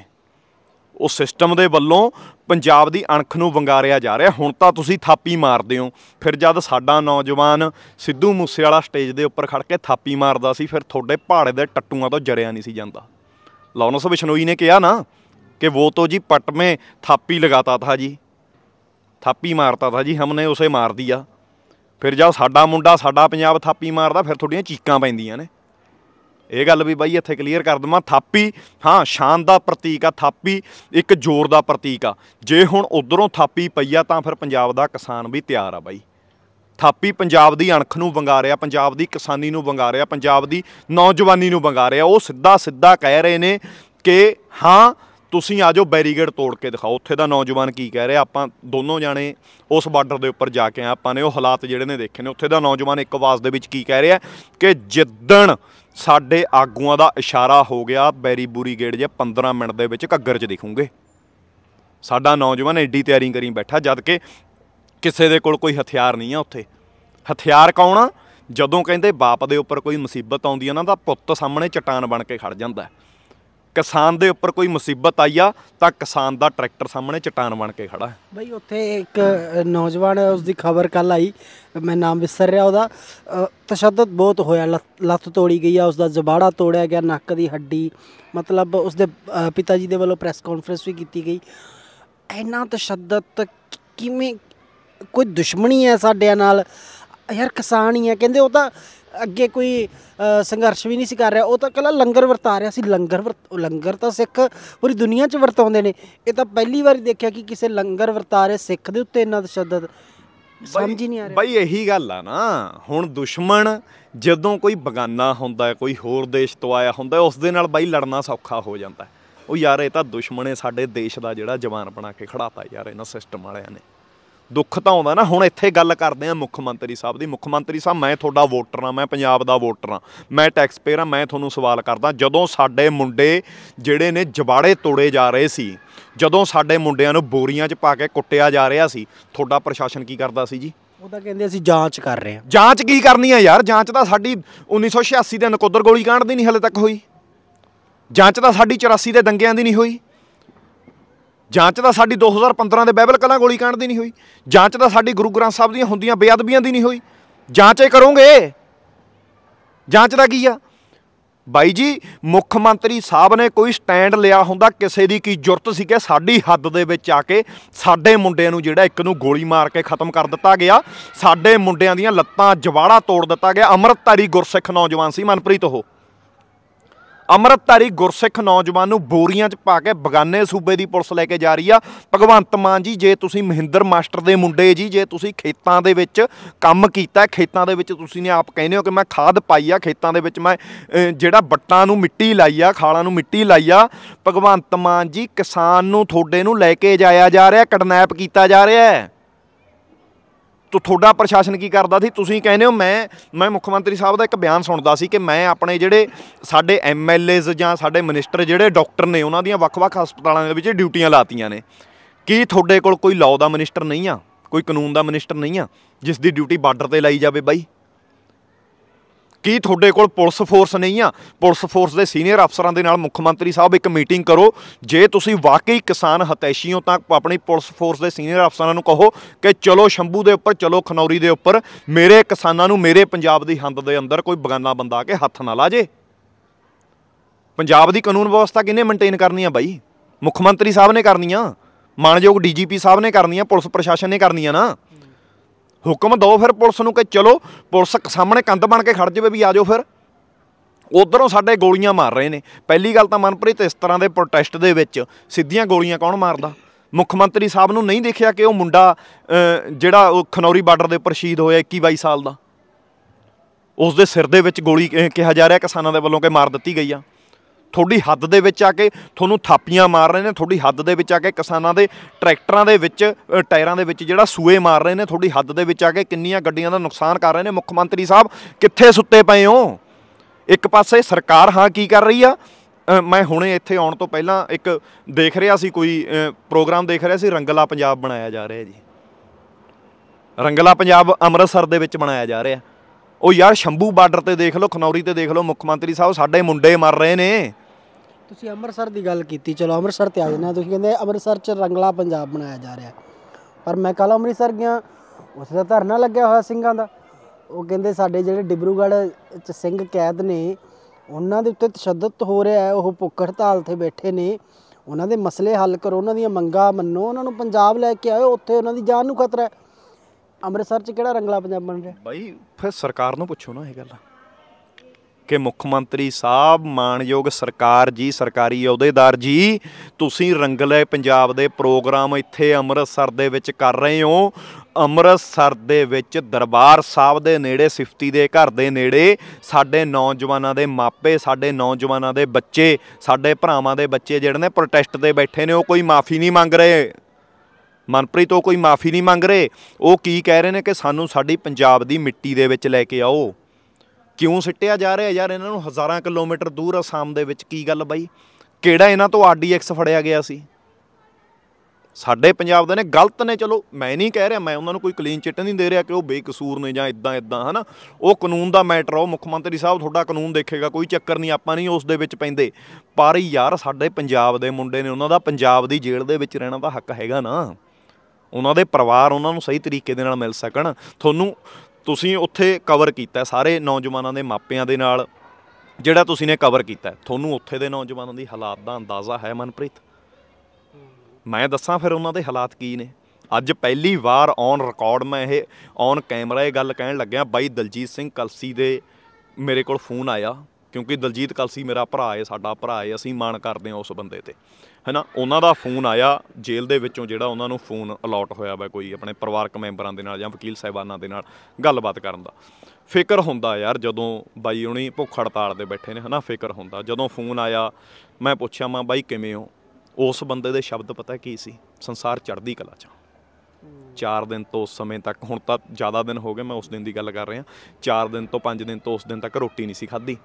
ਉਹ ਸਿਸਟਮ ਦੇ ਵੱਲੋਂ ਪੰਜਾਬ ਦੀ ਅਣਖ ਨੂੰ ਵੰਗਾਰਿਆ ਜਾ ਰਿਹਾ ਹੁਣ ਤਾਂ ਤੁਸੀਂ ਥਾਪੀ ਮਾਰਦੇ ਹੋ ਫਿਰ ਜਦ ਸਾਡਾ ਨੌਜਵਾਨ ਸਿੱਧੂ ਮੂਸੇ ਵਾਲਾ ਸਟੇਜ ਦੇ ਉੱਪਰ ਖੜ ਕੇ ਥਾਪੀ ਮਾਰਦਾ ਸੀ ਫਿਰ ਤੁਹਾਡੇ ਪਹਾੜੇ ਦੇ ਟੱਟੂਆਂ ਤੋਂ ਜੜਿਆ ਨਹੀਂ ਸੀ ਜਾਂਦਾ ਲਾਉਨਸ ਬਿਸ਼ਨੋਈ ਨੇ ਕਿਹਾ ਨਾ ਕਿ ਉਹ ਤੋਂ ਜੀ ਪੱਟਵੇਂ ਮੇ ਥਾਪੀ ਲਗਾਤਾ ਥਾ ਜੀ ਥਾਪੀ ਮਾਰਤਾ ਥਾ ਜੀ ਹਮਨੇ ਉਸੇ ਮਾਰ ਦਿਆ ਫਿਰ ਜਦ ਸਾਡਾ ਮੁੰਡਾ ਸਾਡਾ ਪੰਜਾਬ ਥਾਪੀ ਮਾਰਦਾ ਫਿਰ ਤੁਹਾਡੀਆਂ ਚੀਕਾਂ ਪੈਂਦੀਆਂ ਨੇ ਇਹ ਗੱਲ ਵੀ ਬਾਈ ਇੱਥੇ ਕਲੀਅਰ ਕਰ ਦਵਾਂ ਥਾਪੀ ਹਾਂ ਸ਼ਾਨ ਦਾ ਪ੍ਰਤੀਕ ਆ ਥਾਪੀ ਇੱਕ ਜ਼ੋਰ ਦਾ ਪ੍ਰਤੀਕ ਆ ਜੇ ਹੁਣ ਉਧਰੋਂ ਥਾਪੀ ਪਈਆ ਤਾਂ ਫਿਰ ਪੰਜਾਬ ਦਾ ਕਿਸਾਨ ਵੀ ਤਿਆਰ ਆ ਬਾਈ ਥਾਪੀ ਪੰਜਾਬ ਦੀ ਅਣਖ ਨੂੰ ਵੰਗਾਰਿਆ ਪੰਜਾਬ ਦੀ ਕਿਸਾਨੀ ਨੂੰ ਵੰਗਾਰਿਆ ਪੰਜਾਬ ਦੀ ਨੌਜਵਾਨੀ ਨੂੰ ਵੰਗਾਰਿਆ ਉਹ ਸਿੱਧਾ ਸਿੱਧਾ ਕਹਿ ਰਹੇ ਨੇ ਕਿ ਹਾਂ ਤੁਸੀਂ ਆ ਜਾਓ ਬੈਰੀਗੇਡ ਤੋੜ ਕੇ ਦਿਖਾਓ ਉੱਥੇ ਦਾ ਨੌਜਵਾਨ ਕੀ ਕਹਿ ਰਿਹਾ ਆਪਾਂ ਦੋਨੋਂ ਜਾਣੇ ਉਸ ਬਾਰਡਰ ਦੇ ਉੱਪਰ ਜਾ ਕੇ ਆ ਆਪਾਂ ਨੇ ਉਹ ਹਾਲਾਤ ਜਿਹੜੇ ਨੇ ਦੇਖੇ ਨੇ ਉੱਥੇ ਦਾ ਨੌਜਵਾਨ ਇੱਕ ਆਵਾਜ਼ ਦੇ ਵਿੱਚ ਕੀ ਕਹਿ ਰਿਹਾ ਕਿ ਜਿੱਦਣ ਸਾਡੇ ਆਗੂਆਂ ਦਾ ਇਸ਼ਾਰਾ ਹੋ ਗਿਆ ਬੂਰੀ ਗੇਟ ਜੇ 15 ਮਿੰਟ ਦੇ ਵਿੱਚ ਘੱਗਰ 'ਚ ਦਿਖੂਗੇ ਸਾਡਾ ਨੌਜਵਾਨ ਐਡੀ ਤਿਆਰੀ ਕਰੀ ਬੈਠਾ ਜਦ ਕਿ ਕਿਸੇ ਦੇ ਕੋਲ ਕੋਈ ਹਥਿਆਰ ਨਹੀਂ ਆ ਉੱਥੇ ਹਥਿਆਰ ਕੌਣ ਜਦੋਂ ਕਹਿੰਦੇ ਬਾਪ ਦੇ ਉੱਪਰ ਕੋਈ ਮੁਸੀਬਤ ਆਉਂਦੀ ਹੈ ਨਾ ਤਾਂ ਪੁੱਤ ਸਾਹਮਣੇ ਚਟਾਨ ਬਣ ਕੇ ਖੜ ਜਾਂਦਾ ਕਿਸਾਨ ਦੇ ਉੱਪਰ ਕੋਈ ਮੁਸੀਬਤ ਆਈ ਆ ਤਾਂ ਕਿਸਾਨ ਦਾ ਟਰੈਕਟਰ ਸਾਹਮਣੇ ਚਟਾਨ ਬਣ ਕੇ ਖੜਾ ਹੈ ਬਈ ਉੱਥੇ ਇੱਕ ਨੌਜਵਾਨ ਉਸ ਦੀ ਖਬਰ ਕੱਲ ਆਈ ਮੈਂ ਨਾਮ ਵਿਸਰ ਰਿਹਾ ਉਹਦਾ ਤਸ਼ੱਦਦ ਬਹੁਤ ਹੋਇਆ ਲੱਤ ਤੋੜੀ ਗਈ ਆ ਉਸ ਦਾ ਜ਼ਬਾੜਾ ਤੋੜਿਆ ਗਿਆ ਨੱਕ ਦੀ ਹੱਡੀ ਮਤਲਬ ਉਸ ਦੇ ਪਿਤਾ ਜੀ ਦੇ ਵੱਲੋਂ ਪ੍ਰੈਸ ਕਾਨਫਰੰਸ ਵੀ ਕੀਤੀ ਗਈ ਇੰਨਾ ਤਸ਼ੱਦਦ ਕਿਵੇਂ ਕੋਈ ਦੁਸ਼ਮਣੀ ਹੈ ਸਾਡੇ ਨਾਲ ਯਾਰ ਕਿਸਾਨ ਹੀ ਆ ਕਹਿੰਦੇ ਉਹ ਤਾਂ ਅੱਗੇ ਕੋਈ ਸੰਘਰਸ਼ ਵੀ ਨਹੀਂ ਸੀ ਕਰ ਰਿਹਾ ਉਹ ਤਾਂ ਕੱਲਾ ਲੰਗਰ ਵਰਤਾ ਰਿਹਾ ਸੀ ਲੰਗਰ ਲੰਗਰ ਤਾਂ ਸਿੱਖ ਪੂਰੀ ਦੁਨੀਆ 'ਚ ਵਰਤਾਉਂਦੇ ਨੇ ਇਹ ਤਾਂ ਪਹਿਲੀ ਵਾਰੀ ਦੇਖਿਆ ਕਿ ਕਿਸੇ ਲੰਗਰ ਵਰਤਾ ਰਹੇ ਸਿੱਖ ਦੇ ਉੱਤੇ ਇੰਨਾ ਤਸ਼ੱਦਦ ਸਮਝ ਹੀ ਨਹੀਂ ਆ ਰਿਹਾ ਬਈ ਇਹੀ ਗੱਲ ਆ ਨਾ ਹੁਣ ਦੁਸ਼ਮਣ ਜਦੋਂ ਕੋਈ ਬਗਾਨਾ ਹੁੰਦਾ ਹੈ ਕੋਈ ਹੋਰ ਦੇਸ਼ ਤੋਂ ਆਇਆ ਹੁੰਦਾ ਉਸ ਦੇ ਨਾਲ ਬਾਈ ਲੜਨਾ ਸੌਖਾ ਹੋ ਜਾਂਦਾ ਉਹ ਯਾਰ ਇਹ ਤਾਂ ਦੁਸ਼ਮਣ ਹੈ ਸਾਡੇ ਦੇਸ਼ ਦਾ ਜਿਹੜਾ ਜਵਾਨ ਬਣਾ ਕੇ ਖੜਾਤਾ ਯਾਰ ਇਹਨਾਂ ਸਿਸਟਮ ਵਾਲਿਆਂ ਨੇ ਦੁੱਖ ਤਾਂ ਆਉਂਦਾ ਨਾ ਹੁਣ ਇੱਥੇ ਗੱਲ ਕਰਦੇ ਆ ਮੁੱਖ ਮੰਤਰੀ ਸਾਹਿਬ ਦੀ ਮੁੱਖ ਮੰਤਰੀ ਸਾਹਿਬ ਮੈਂ ਤੁਹਾਡਾ ਵੋਟਰ ਆ ਮੈਂ ਪੰਜਾਬ ਦਾ ਵੋਟਰ ਆ ਮੈਂ ਟੈਕਸ ਪੇਅਰ ਆ ਮੈਂ ਤੁਹਾਨੂੰ ਸਵਾਲ ਕਰਦਾ ਜਦੋਂ ਸਾਡੇ ਮੁੰਡੇ ਜਿਹੜੇ ਨੇ ਜਵਾੜੇ ਤੋੜੇ ਜਾ ਰਹੇ ਸੀ ਜਦੋਂ ਸਾਡੇ ਮੁੰਡਿਆਂ ਨੂੰ ਬੋਰੀਆਂ 'ਚ ਪਾ ਕੇ ਕੁੱਟਿਆ ਜਾ ਰਿਹਾ ਸੀ ਤੁਹਾਡਾ ਪ੍ਰਸ਼ਾਸਨ ਕੀ ਕਰਦਾ ਸੀ ਜੀ ਉਹ ਤਾਂ ਕਹਿੰਦੇ ਅਸੀਂ ਜਾਂਚ ਕਰ ਰਹੇ ਆ ਜਾਂਚ ਕੀ ਕਰਨੀ ਆ ਯਾਰ ਜਾਂਚ ਤਾਂ ਸਾਡੀ 1986 ਦੇ ਨਕੋਦਰ ਗੋਲੀ ਕਾਂਡ ਦੀ ਨਹੀਂ ਹਲੇ ਤੱਕ ਹੋਈ ਜਾਂਚ ਤਾਂ ਸਾਡੀ 84 ਦੇ ਦੰਗਿਆਂ ਦੀ ਨਹੀਂ ਹੋਈ ਜਾਂਚ ਤਾਂ ਸਾਡੀ 2015 ਦੇ ਬਾਈਬਲ ਕਲਾਂ ਗੋਲੀ ਕਾਂਡ ਦੀ ਨਹੀਂ ਹੋਈ ਜਾਂਚ ਤਾਂ ਸਾਡੀ ਗੁਰੂ ਗ੍ਰੰਥ ਸਾਹਿਬ ਦੀਆਂ ਹੁੰਦੀਆਂ ਬੇਅਦਬੀਆਂ ਦੀ ਨਹੀਂ ਹੋਈ ਜਾਂਚ ਇਹ ਕਰੋਗੇ ਜਾਂਚ ਦਾ ਕੀ ਆ ਬਾਈ ਜੀ ਮੁੱਖ ਮੰਤਰੀ ਸਾਹਿਬ ਨੇ ਕੋਈ ਸਟੈਂਡ ਲਿਆ ਹੁੰਦਾ ਕਿਸੇ ਦੀ ਕੀ ਜ਼ਰੂਰਤ ਸੀ ਕਿ ਸਾਡੀ ਹੱਦ ਦੇ ਵਿੱਚ ਆ ਕੇ ਸਾਡੇ ਮੁੰਡਿਆਂ ਨੂੰ ਜਿਹੜਾ ਇੱਕ ਨੂੰ ਗੋਲੀ ਮਾਰ ਕੇ ਖਤਮ ਕਰ ਦਿੱਤਾ ਗਿਆ ਸਾਡੇ ਮੁੰਡਿਆਂ ਦੀਆਂ ਲੱਤਾਂ ਜਵਾੜਾ ਤੋੜ ਦਿੱਤਾ ਗਿਆ ਅਮਰਤਾਰੀ ਗੁਰਸਿੱਖ ਨੌਜਵਾਨ ਸੀ ਮਨਪ੍ਰੀਤ ਉਹ ਅਮਰਤਧਾਰੀ ਗੁਰਸਿੱਖ ਨੌਜਵਾਨ ਨੂੰ ਬੋਰੀਆਂ 'ਚ ਪਾ ਕੇ ਬਗਾਨੇ ਸੂਬੇ ਦੀ ਪੁਲਿਸ ਲੈ ਕੇ ਜਾ ਰਹੀ ਆ ਭਗਵੰਤ ਮਾਨ ਜੀ ਜੇ ਤੁਸੀਂ ਮਹਿੰਦਰ ਮਾਸਟਰ ਦੇ ਮੁੰਡੇ ਜੀ ਜੇ ਤੁਸੀਂ ਖੇਤਾਂ ਦੇ ਵਿੱਚ ਕੰਮ ਕੀਤਾ ਖੇਤਾਂ ਦੇ ਵਿੱਚ ਤੁਸੀਂ ਨੇ ਆਪ ਕਹਿੰਦੇ ਹੋ ਕਿ ਮੈਂ ਖਾਦ ਪਾਈ ਆ ਖੇਤਾਂ ਦੇ ਵਿੱਚ ਮੈਂ ਜਿਹੜਾ ਬੱਟਾਂ ਨੂੰ ਮਿੱਟੀ ਲਾਈ ਆ ਖਾਲਾਂ ਨੂੰ ਮਿੱਟੀ ਲਾਈ ਆ ਭਗਵੰਤ ਮਾਨ ਜੀ ਕਿਸਾਨ ਨੂੰ ਤੁਹਾਡੇ ਨੂੰ ਲੈ ਕੇ ਜਾਇਆ ਜਾ ਰਿਹਾ ਕਿਡਨੈਪ ਕੀਤਾ ਜਾ ਰਿਹਾ ਹੈ ਤੋ ਤੁਹਾਡਾ ਪ੍ਰਸ਼ਾਸਨ ਕੀ ਕਰਦਾ ਸੀ ਤੁਸੀਂ ਕਹਿੰਦੇ ਹੋ ਮੈਂ ਮੈਂ ਮੁੱਖ ਮੰਤਰੀ ਸਾਹਿਬ ਦਾ ਇੱਕ ਬਿਆਨ ਸੁਣਦਾ ਸੀ ਕਿ ਮੈਂ ਆਪਣੇ ਜਿਹੜੇ ਸਾਡੇ ਐਮਐਲਏਜ਼ ਜਾਂ ਸਾਡੇ ਮਿਨਿਸਟਰ ਜਿਹੜੇ ਡਾਕਟਰ ਨੇ ਉਹਨਾਂ ਦੀਆਂ ਵੱਖ-ਵੱਖ ਹਸਪਤਾਲਾਂ ਦੇ ਵਿੱਚ ਡਿਊਟੀਆਂ ਲਾਤੀਆਂ ਨੇ ਕੀ ਤੁਹਾਡੇ ਕੋਲ ਕੋਈ ਲਾਅ ਦਾ ਮਿਨਿਸਟਰ ਨਹੀਂ ਆ ਕੋਈ ਕਾਨੂੰਨ ਦਾ ਮਿਨਿਸਟਰ ਨਹੀਂ ਆ ਜਿਸ ਦੀ ਡਿਊਟੀ ਬਾਰਡਰ ਤੇ ਲਾਈ ਜਾਵੇ ਬਾਈ ਕੀ ਤੁਹਾਡੇ ਕੋਲ ਪੁਲਿਸ ਫੋਰਸ ਨਹੀਂ ਆ ਪੁਲਿਸ ਫੋਰਸ ਦੇ ਸੀਨੀਅਰ ਅਫਸਰਾਂ ਦੇ ਨਾਲ ਮੁੱਖ ਮੰਤਰੀ ਸਾਹਿਬ ਇੱਕ ਮੀਟਿੰਗ ਕਰੋ ਜੇ ਤੁਸੀਂ ਵਾਕਈ ਕਿਸਾਨ ਹਤੈਸ਼ੀ ਹੋ ਤਾਂ ਆਪਣੀ ਪੁਲਿਸ ਫੋਰਸ ਦੇ ਸੀਨੀਅਰ ਅਫਸਰਾਂ ਨੂੰ ਕਹੋ ਕਿ ਚਲੋ ਸ਼ੰਭੂ ਦੇ ਉੱਪਰ ਚਲੋ ਖਨੌਰੀ ਦੇ ਉੱਪਰ ਮੇਰੇ ਕਿਸਾਨਾਂ ਨੂੰ ਮੇਰੇ ਪੰਜਾਬ ਦੀ ਹੰਦ ਦੇ ਅੰਦਰ ਕੋਈ ਬਗਾਨਾ ਬੰਦਾ ਆ ਕੇ ਹੱਥ ਨਾ ਲਾ ਜੇ ਪੰਜਾਬ ਦੀ ਕਾਨੂੰਨ ਵਿਵਸਥਾ ਕਿਹਨੇ ਮੇਨਟੇਨ ਕਰਨੀ ਆ ਬਾਈ ਮੁੱਖ ਮੰਤਰੀ ਸਾਹਿਬ ਨੇ ਕਰਨੀ ਆ ਮਾਨਯੋਗ ਡੀਜੀਪੀ ਸਾਹਿਬ ਨੇ ਕਰਨੀ ਆ ਪੁਲਿਸ ਪ੍ਰਸ਼ਾਸਨ ਨੇ ਕਰਨੀ ਆ ਨਾ ਹੁਕਮ ਦੋ ਫਿਰ ਪੁਲਿਸ ਨੂੰ ਕਿ ਚਲੋ ਪੁਲਿਸ ਸਾਹਮਣੇ ਕੰਧ ਬਣ ਕੇ ਖੜ ਜਾਵੇ ਵੀ ਆਜੋ ਫਿਰ ਉਧਰੋਂ ਸਾਡੇ ਗੋਲੀਆਂ ਮਾਰ ਰਹੇ ਨੇ ਪਹਿਲੀ ਗੱਲ ਤਾਂ ਮਨਪ੍ਰੀਤ ਇਸ ਤਰ੍ਹਾਂ ਦੇ ਪ੍ਰੋਟੈਸਟ ਦੇ ਵਿੱਚ ਸਿੱਧੀਆਂ ਗੋਲੀਆਂ ਕੌਣ ਮਾਰਦਾ ਮੁੱਖ ਮੰਤਰੀ ਸਾਹਿਬ ਨੂੰ ਨਹੀਂ ਦੇਖਿਆ ਕਿ ਉਹ ਮੁੰਡਾ ਜਿਹੜਾ ਉਹ ਖਨੌਰੀ ਬਾਰਡਰ ਦੇ ਉੱਪਰ ਸ਼ਹੀਦ ਹੋਇਆ 21 22 ਸਾਲ ਦਾ ਉਸ ਦੇ ਸਿਰ ਦੇ ਵਿੱਚ ਗੋਲੀ ਕਿਹਾ ਜਾ ਰਿਹਾ ਕਿਸਾਨਾਂ ਦੇ ਵੱਲੋਂ ਕਿ ਮਾਰ ਦਿੱਤੀ ਗਈ ਆ ਤੁਹਾਡੀ ਹੱਦ ਦੇ ਵਿੱਚ ਆ ਕੇ ਤੁਹਾਨੂੰ ਥਾਪੀਆਂ ਮਾਰ ਰਹੇ ਨੇ ਤੁਹਾਡੀ ਹੱਦ ਦੇ ਵਿੱਚ ਆ ਕੇ ਕਿਸਾਨਾਂ ਦੇ ਟਰੈਕਟਰਾਂ ਦੇ ਵਿੱਚ ਟਾਇਰਾਂ ਦੇ ਵਿੱਚ ਜਿਹੜਾ ਸੂਏ ਮਾਰ ਰਹੇ ਨੇ ਤੁਹਾਡੀ ਹੱਦ ਦੇ ਵਿੱਚ ਆ ਕੇ ਕਿੰਨੀਆਂ ਗੱਡੀਆਂ ਦਾ ਨੁਕਸਾਨ ਕਰ ਰਹੇ ਨੇ ਮੁੱਖ ਮੰਤਰੀ ਸਾਹਿਬ ਕਿੱਥੇ ਸੁੱਤੇ ਪਏ ਹੋ ਇੱਕ ਪਾਸੇ ਸਰਕਾਰ ਹਾਂ ਕੀ ਕਰ ਰਹੀ ਆ ਮੈਂ ਹੁਣੇ ਇੱਥੇ ਆਉਣ ਤੋਂ ਪਹਿਲਾਂ ਇੱਕ ਦੇਖ ਰਿਹਾ ਸੀ ਕੋਈ ਪ੍ਰੋਗਰਾਮ ਦੇਖ ਰਿਹਾ ਸੀ ਰੰਗਲਾ ਪੰਜਾਬ ਬਣਾਇਆ ਜਾ ਰਿਹਾ ਜੀ ਰੰਗਲਾ ਪੰਜਾਬ ਅੰਮ੍ਰਿਤਸਰ ਦੇ ਵਿੱਚ ਬਣਾਇਆ ਜਾ ਰਿਹਾ ਉਹ ਯਾਰ ਸ਼ੰਭੂ ਬਾਰਡਰ ਤੇ ਦੇਖ ਲਓ ਖਨੌਰੀ ਤੇ ਦੇਖ ਲਓ ਮੁੱਖ ਮੰਤਰੀ ਸਾਹਿਬ ਸਾਡੇ ਮੁੰਡੇ ਮਰ ਰਹੇ ਨੇ ਤੁਸੀਂ ਅੰਮ੍ਰਿਤਸਰ ਦੀ ਗੱਲ ਕੀਤੀ ਚਲੋ ਅੰਮ੍ਰਿਤਸਰ ਤੇ ਆ ਆ ਤੁਸੀਂ ਕਹਿੰਦੇ ਅੰਮ੍ਰਿਤਸਰ ਚ ਰੰਗਲਾ ਪੰਜਾਬ ਬਣਾਇਆ ਜਾ ਰਿਹਾ ਪਰ ਮੈਂ ਕੱਲ ਅੰਮ੍ਰਿਤਸਰ ਗਿਆ ਉਸ ਦਾ ਧਰਨਾ ਲੱਗਿਆ ਹੋਇਆ ਸਿੰਘਾਂ ਦਾ ਉਹ ਕਹਿੰਦੇ ਸਾਡੇ ਜਿਹੜੇ ਡਿਬਰੂਗੜ੍ਹ ਚ ਸਿੰਘ ਕੈਦ ਨੇ ਉਹਨਾਂ ਦੇ ਉੱਤੇ ਤਸ਼ੱਦਦ ਹੋ ਰਿਹਾ ਹੈ ਉਹ ਭੁੱਖ ਹੜਤਾਲ ਤੇ ਬੈਠੇ ਨੇ ਉਹਨਾਂ ਦੇ ਮਸਲੇ ਹੱਲ ਕਰੋ ਉਹਨਾਂ ਦੀਆਂ ਮੰਗਾਂ ਮੰਨੋ ਉਹਨਾਂ ਨੂੰ ਪੰਜਾਬ ਲੈ ਕੇ ਆਓ ਉੱਥੇ ਉਹਨਾਂ ਦੀ ਜਾਨ ਨੂੰ ਖਤਰਾ ਹੈ ਅੰਮ੍ਰਿਤਸਰ 'ਚ ਕਿਹੜਾ ਰੰਗਲਾ ਪੰਜਾਬ ਬਣ ਰਿਹਾ ਬਾਈ ਫਿਰ ਸਰਕਾਰ ਨੂੰ ਪੁੱਛੋ ਨਾ ਇਹ ਗੱਲ ਕਿ ਮੁੱਖ ਮੰਤਰੀ ਸਾਹਿਬ ਮਾਨਯੋਗ ਸਰਕਾਰ ਜੀ ਸਰਕਾਰੀ ਅਹੁਦੇਦਾਰ ਜੀ ਤੁਸੀਂ ਰੰਗਲੇ ਪੰਜਾਬ ਦੇ ਪ੍ਰੋਗਰਾਮ ਇੱਥੇ ਅੰਮ੍ਰਿਤਸਰ ਦੇ ਵਿੱਚ ਕਰ ਰਹੇ ਹੋ ਅੰਮ੍ਰਿਤਸਰ ਦੇ ਵਿੱਚ ਦਰਬਾਰ ਸਾਹਿਬ ਦੇ ਨੇੜੇ ਸਿਫਤੀ ਦੇ ਘਰ ਦੇ ਨੇੜੇ ਸਾਡੇ ਨੌਜਵਾਨਾਂ ਦੇ ਮਾਪੇ ਸਾਡੇ ਨੌਜਵਾਨਾਂ ਦੇ ਬੱਚੇ ਸਾਡੇ ਭਰਾਵਾਂ ਦੇ ਬੱਚੇ ਜਿਹੜੇ ਨੇ ਪ੍ਰੋਟੈਸਟ ਤੇ ਬੈਠੇ ਨੇ ਉਹ ਕੋਈ ਮਾਫੀ ਨਹੀਂ ਮੰਗ ਰਹੇ ਮਨਪ੍ਰੀਤ ਉਹ ਕੋਈ ਮਾਫੀ ਨਹੀਂ ਮੰਗ ਰਹੇ ਉਹ ਕੀ ਕਹਿ ਰਹੇ ਨੇ ਕਿ ਸਾਨੂੰ ਸਾਡੀ ਪੰਜਾਬ ਦੀ ਮਿੱਟੀ ਦੇ ਵਿੱਚ ਲੈ ਕੇ ਆਓ ਕਿਉਂ ਸਿੱਟਿਆ ਜਾ ਰਿਹਾ ਯਾਰ ਇਹਨਾਂ ਨੂੰ ਹਜ਼ਾਰਾਂ ਕਿਲੋਮੀਟਰ ਦੂਰ ਅਸਾਮ ਦੇ ਵਿੱਚ ਕੀ ਗੱਲ ਬਾਈ ਕਿਹੜਾ ਇਹਨਾਂ ਤੋਂ ਆਰਡੀਐਕਸ ਫੜਿਆ ਗਿਆ ਸੀ ਸਾਡੇ ਪੰਜਾਬ ਦੇ ਨੇ ਗਲਤ ਨੇ ਚਲੋ ਮੈਂ ਨਹੀਂ ਕਹਿ ਰਿਹਾ ਮੈਂ ਉਹਨਾਂ ਨੂੰ ਕੋਈ ਕਲੀਨ ਚਿੱਟ ਨਹੀਂ ਦੇ ਰਿਹਾ ਕਿ ਉਹ ਬੇਕਸੂਰ ਨੇ ਜਾਂ ਇਦਾਂ ਇਦਾਂ ਹਨਾ ਉਹ ਕਾਨੂੰਨ ਦਾ ਮੈਟਰ ਆ ਮੁੱਖ ਮੰਤਰੀ ਸਾਹਿਬ ਤੁਹਾਡਾ ਕਾਨੂੰਨ ਦੇਖੇਗਾ ਕੋਈ ਚੱਕਰ ਨਹੀਂ ਆਪਾਂ ਨਹੀਂ ਉਸ ਦੇ ਵਿੱਚ ਪੈਂਦੇ ਪਰ ਯਾਰ ਸਾਡੇ ਪੰਜਾਬ ਦੇ ਮੁੰਡੇ ਨੇ ਉਹਨਾਂ ਦਾ ਪੰਜਾਬ ਦੀ ਜੇਲ੍ਹ ਦੇ ਵਿੱਚ ਰਹਿਣਾ ਦਾ ਹੱਕ ਹੈਗਾ ਨਾ ਉਹਨਾਂ ਦੇ ਪਰਿਵਾਰ ਉਹਨਾਂ ਨੂੰ ਸਹੀ ਤਰੀਕੇ ਦੇ ਨਾਲ ਮਿਲ ਸਕਣ ਤੁਹਾਨੂੰ ਤੁਸੀਂ ਉੱਥੇ ਕਵਰ ਕੀਤਾ ਸਾਰੇ ਨੌਜਵਾਨਾਂ ਦੇ ਮਾਪਿਆਂ ਦੇ ਨਾਲ ਜਿਹੜਾ ਤੁਸੀਂ ਨੇ ਕਵਰ ਕੀਤਾ ਤੁਹਾਨੂੰ ਉੱਥੇ ਦੇ ਨੌਜਵਾਨਾਂ ਦੀ ਹਾਲਾਤ ਦਾ ਅੰਦਾਜ਼ਾ ਹੈ ਮਨਪ੍ਰੀਤ ਮੈਂ ਦੱਸਾਂ ਫਿਰ ਉਹਨਾਂ ਦੇ ਹਾਲਾਤ ਕੀ ਨੇ ਅੱਜ ਪਹਿਲੀ ਵਾਰ ਔਨ ਰਿਕਾਰਡ ਮੈਂ ਇਹ ਔਨ ਕੈਮਰਾ ਇਹ ਗੱਲ ਕਹਿਣ ਲੱਗਿਆ ਬਾਈ ਦਲਜੀਤ ਸਿੰਘ ਕਲਸੀ ਦੇ ਮੇਰੇ ਕੋਲ ਫੋਨ ਆਇਆ ਕਿਉਂਕਿ ਦਲਜੀਤ ਕਲਸੀ ਮੇਰਾ ਭਰਾ ਹੈ ਸਾਡਾ ਭਰਾ ਹੈ ਅਸੀਂ ਮਾਣ ਕਰਦੇ ਹਾਂ ਉਸ ਬੰਦੇ ਤੇ ਹੈਨਾ ਉਹਨਾਂ ਦਾ ਫੋਨ ਆਇਆ ਜੇਲ੍ਹ ਦੇ ਵਿੱਚੋਂ ਜਿਹੜਾ ਉਹਨਾਂ ਨੂੰ ਫੋਨ ਅਲਾਟ ਹੋਇਆ ਵਾ ਕੋਈ ਆਪਣੇ ਪਰਿਵਾਰਕ ਮੈਂਬਰਾਂ ਦੇ ਨਾਲ ਜਾਂ ਵਕੀਲ ਸਹਿਬਾਨਾਂ ਦੇ ਨਾਲ ਗੱਲਬਾਤ ਕਰਨ ਦਾ ਫਿਕਰ ਹੁੰਦਾ ਯਾਰ ਜਦੋਂ ਬਾਈ ਹੁਣੀ ਭੁੱਖ ਹੜਤਾਲ ਦੇ ਬੈਠੇ ਨੇ ਹਨਾ ਫਿਕਰ ਹੁੰਦਾ ਜਦੋਂ ਫੋਨ ਆਇਆ ਮੈਂ ਪੁੱਛਿਆ ਮਾਂ ਬਾਈ ਕਿਵੇਂ ਹੋ ਉਸ ਬੰਦੇ ਦੇ ਸ਼ਬਦ ਪਤਾ ਕੀ ਸੀ ਸੰਸਾਰ ਚੜ੍ਹਦੀ ਕਲਾ ਚ 4 ਦਿਨ ਤੋਂ ਉਸ ਸਮੇਂ ਤੱਕ ਹੁਣ ਤਾਂ ਜ਼ਿਆਦਾ ਦਿਨ ਹੋ ਗਏ ਮੈਂ ਉਸ ਦਿਨ ਦੀ ਗੱਲ ਕਰ ਰਿਹਾ 4 ਦਿਨ ਤੋਂ 5 ਦਿਨ ਤੋਂ ਉਸ ਦਿਨ ਤੱਕ ਰੋਟੀ ਨਹੀਂ ਸੀ ਖਾਧੀ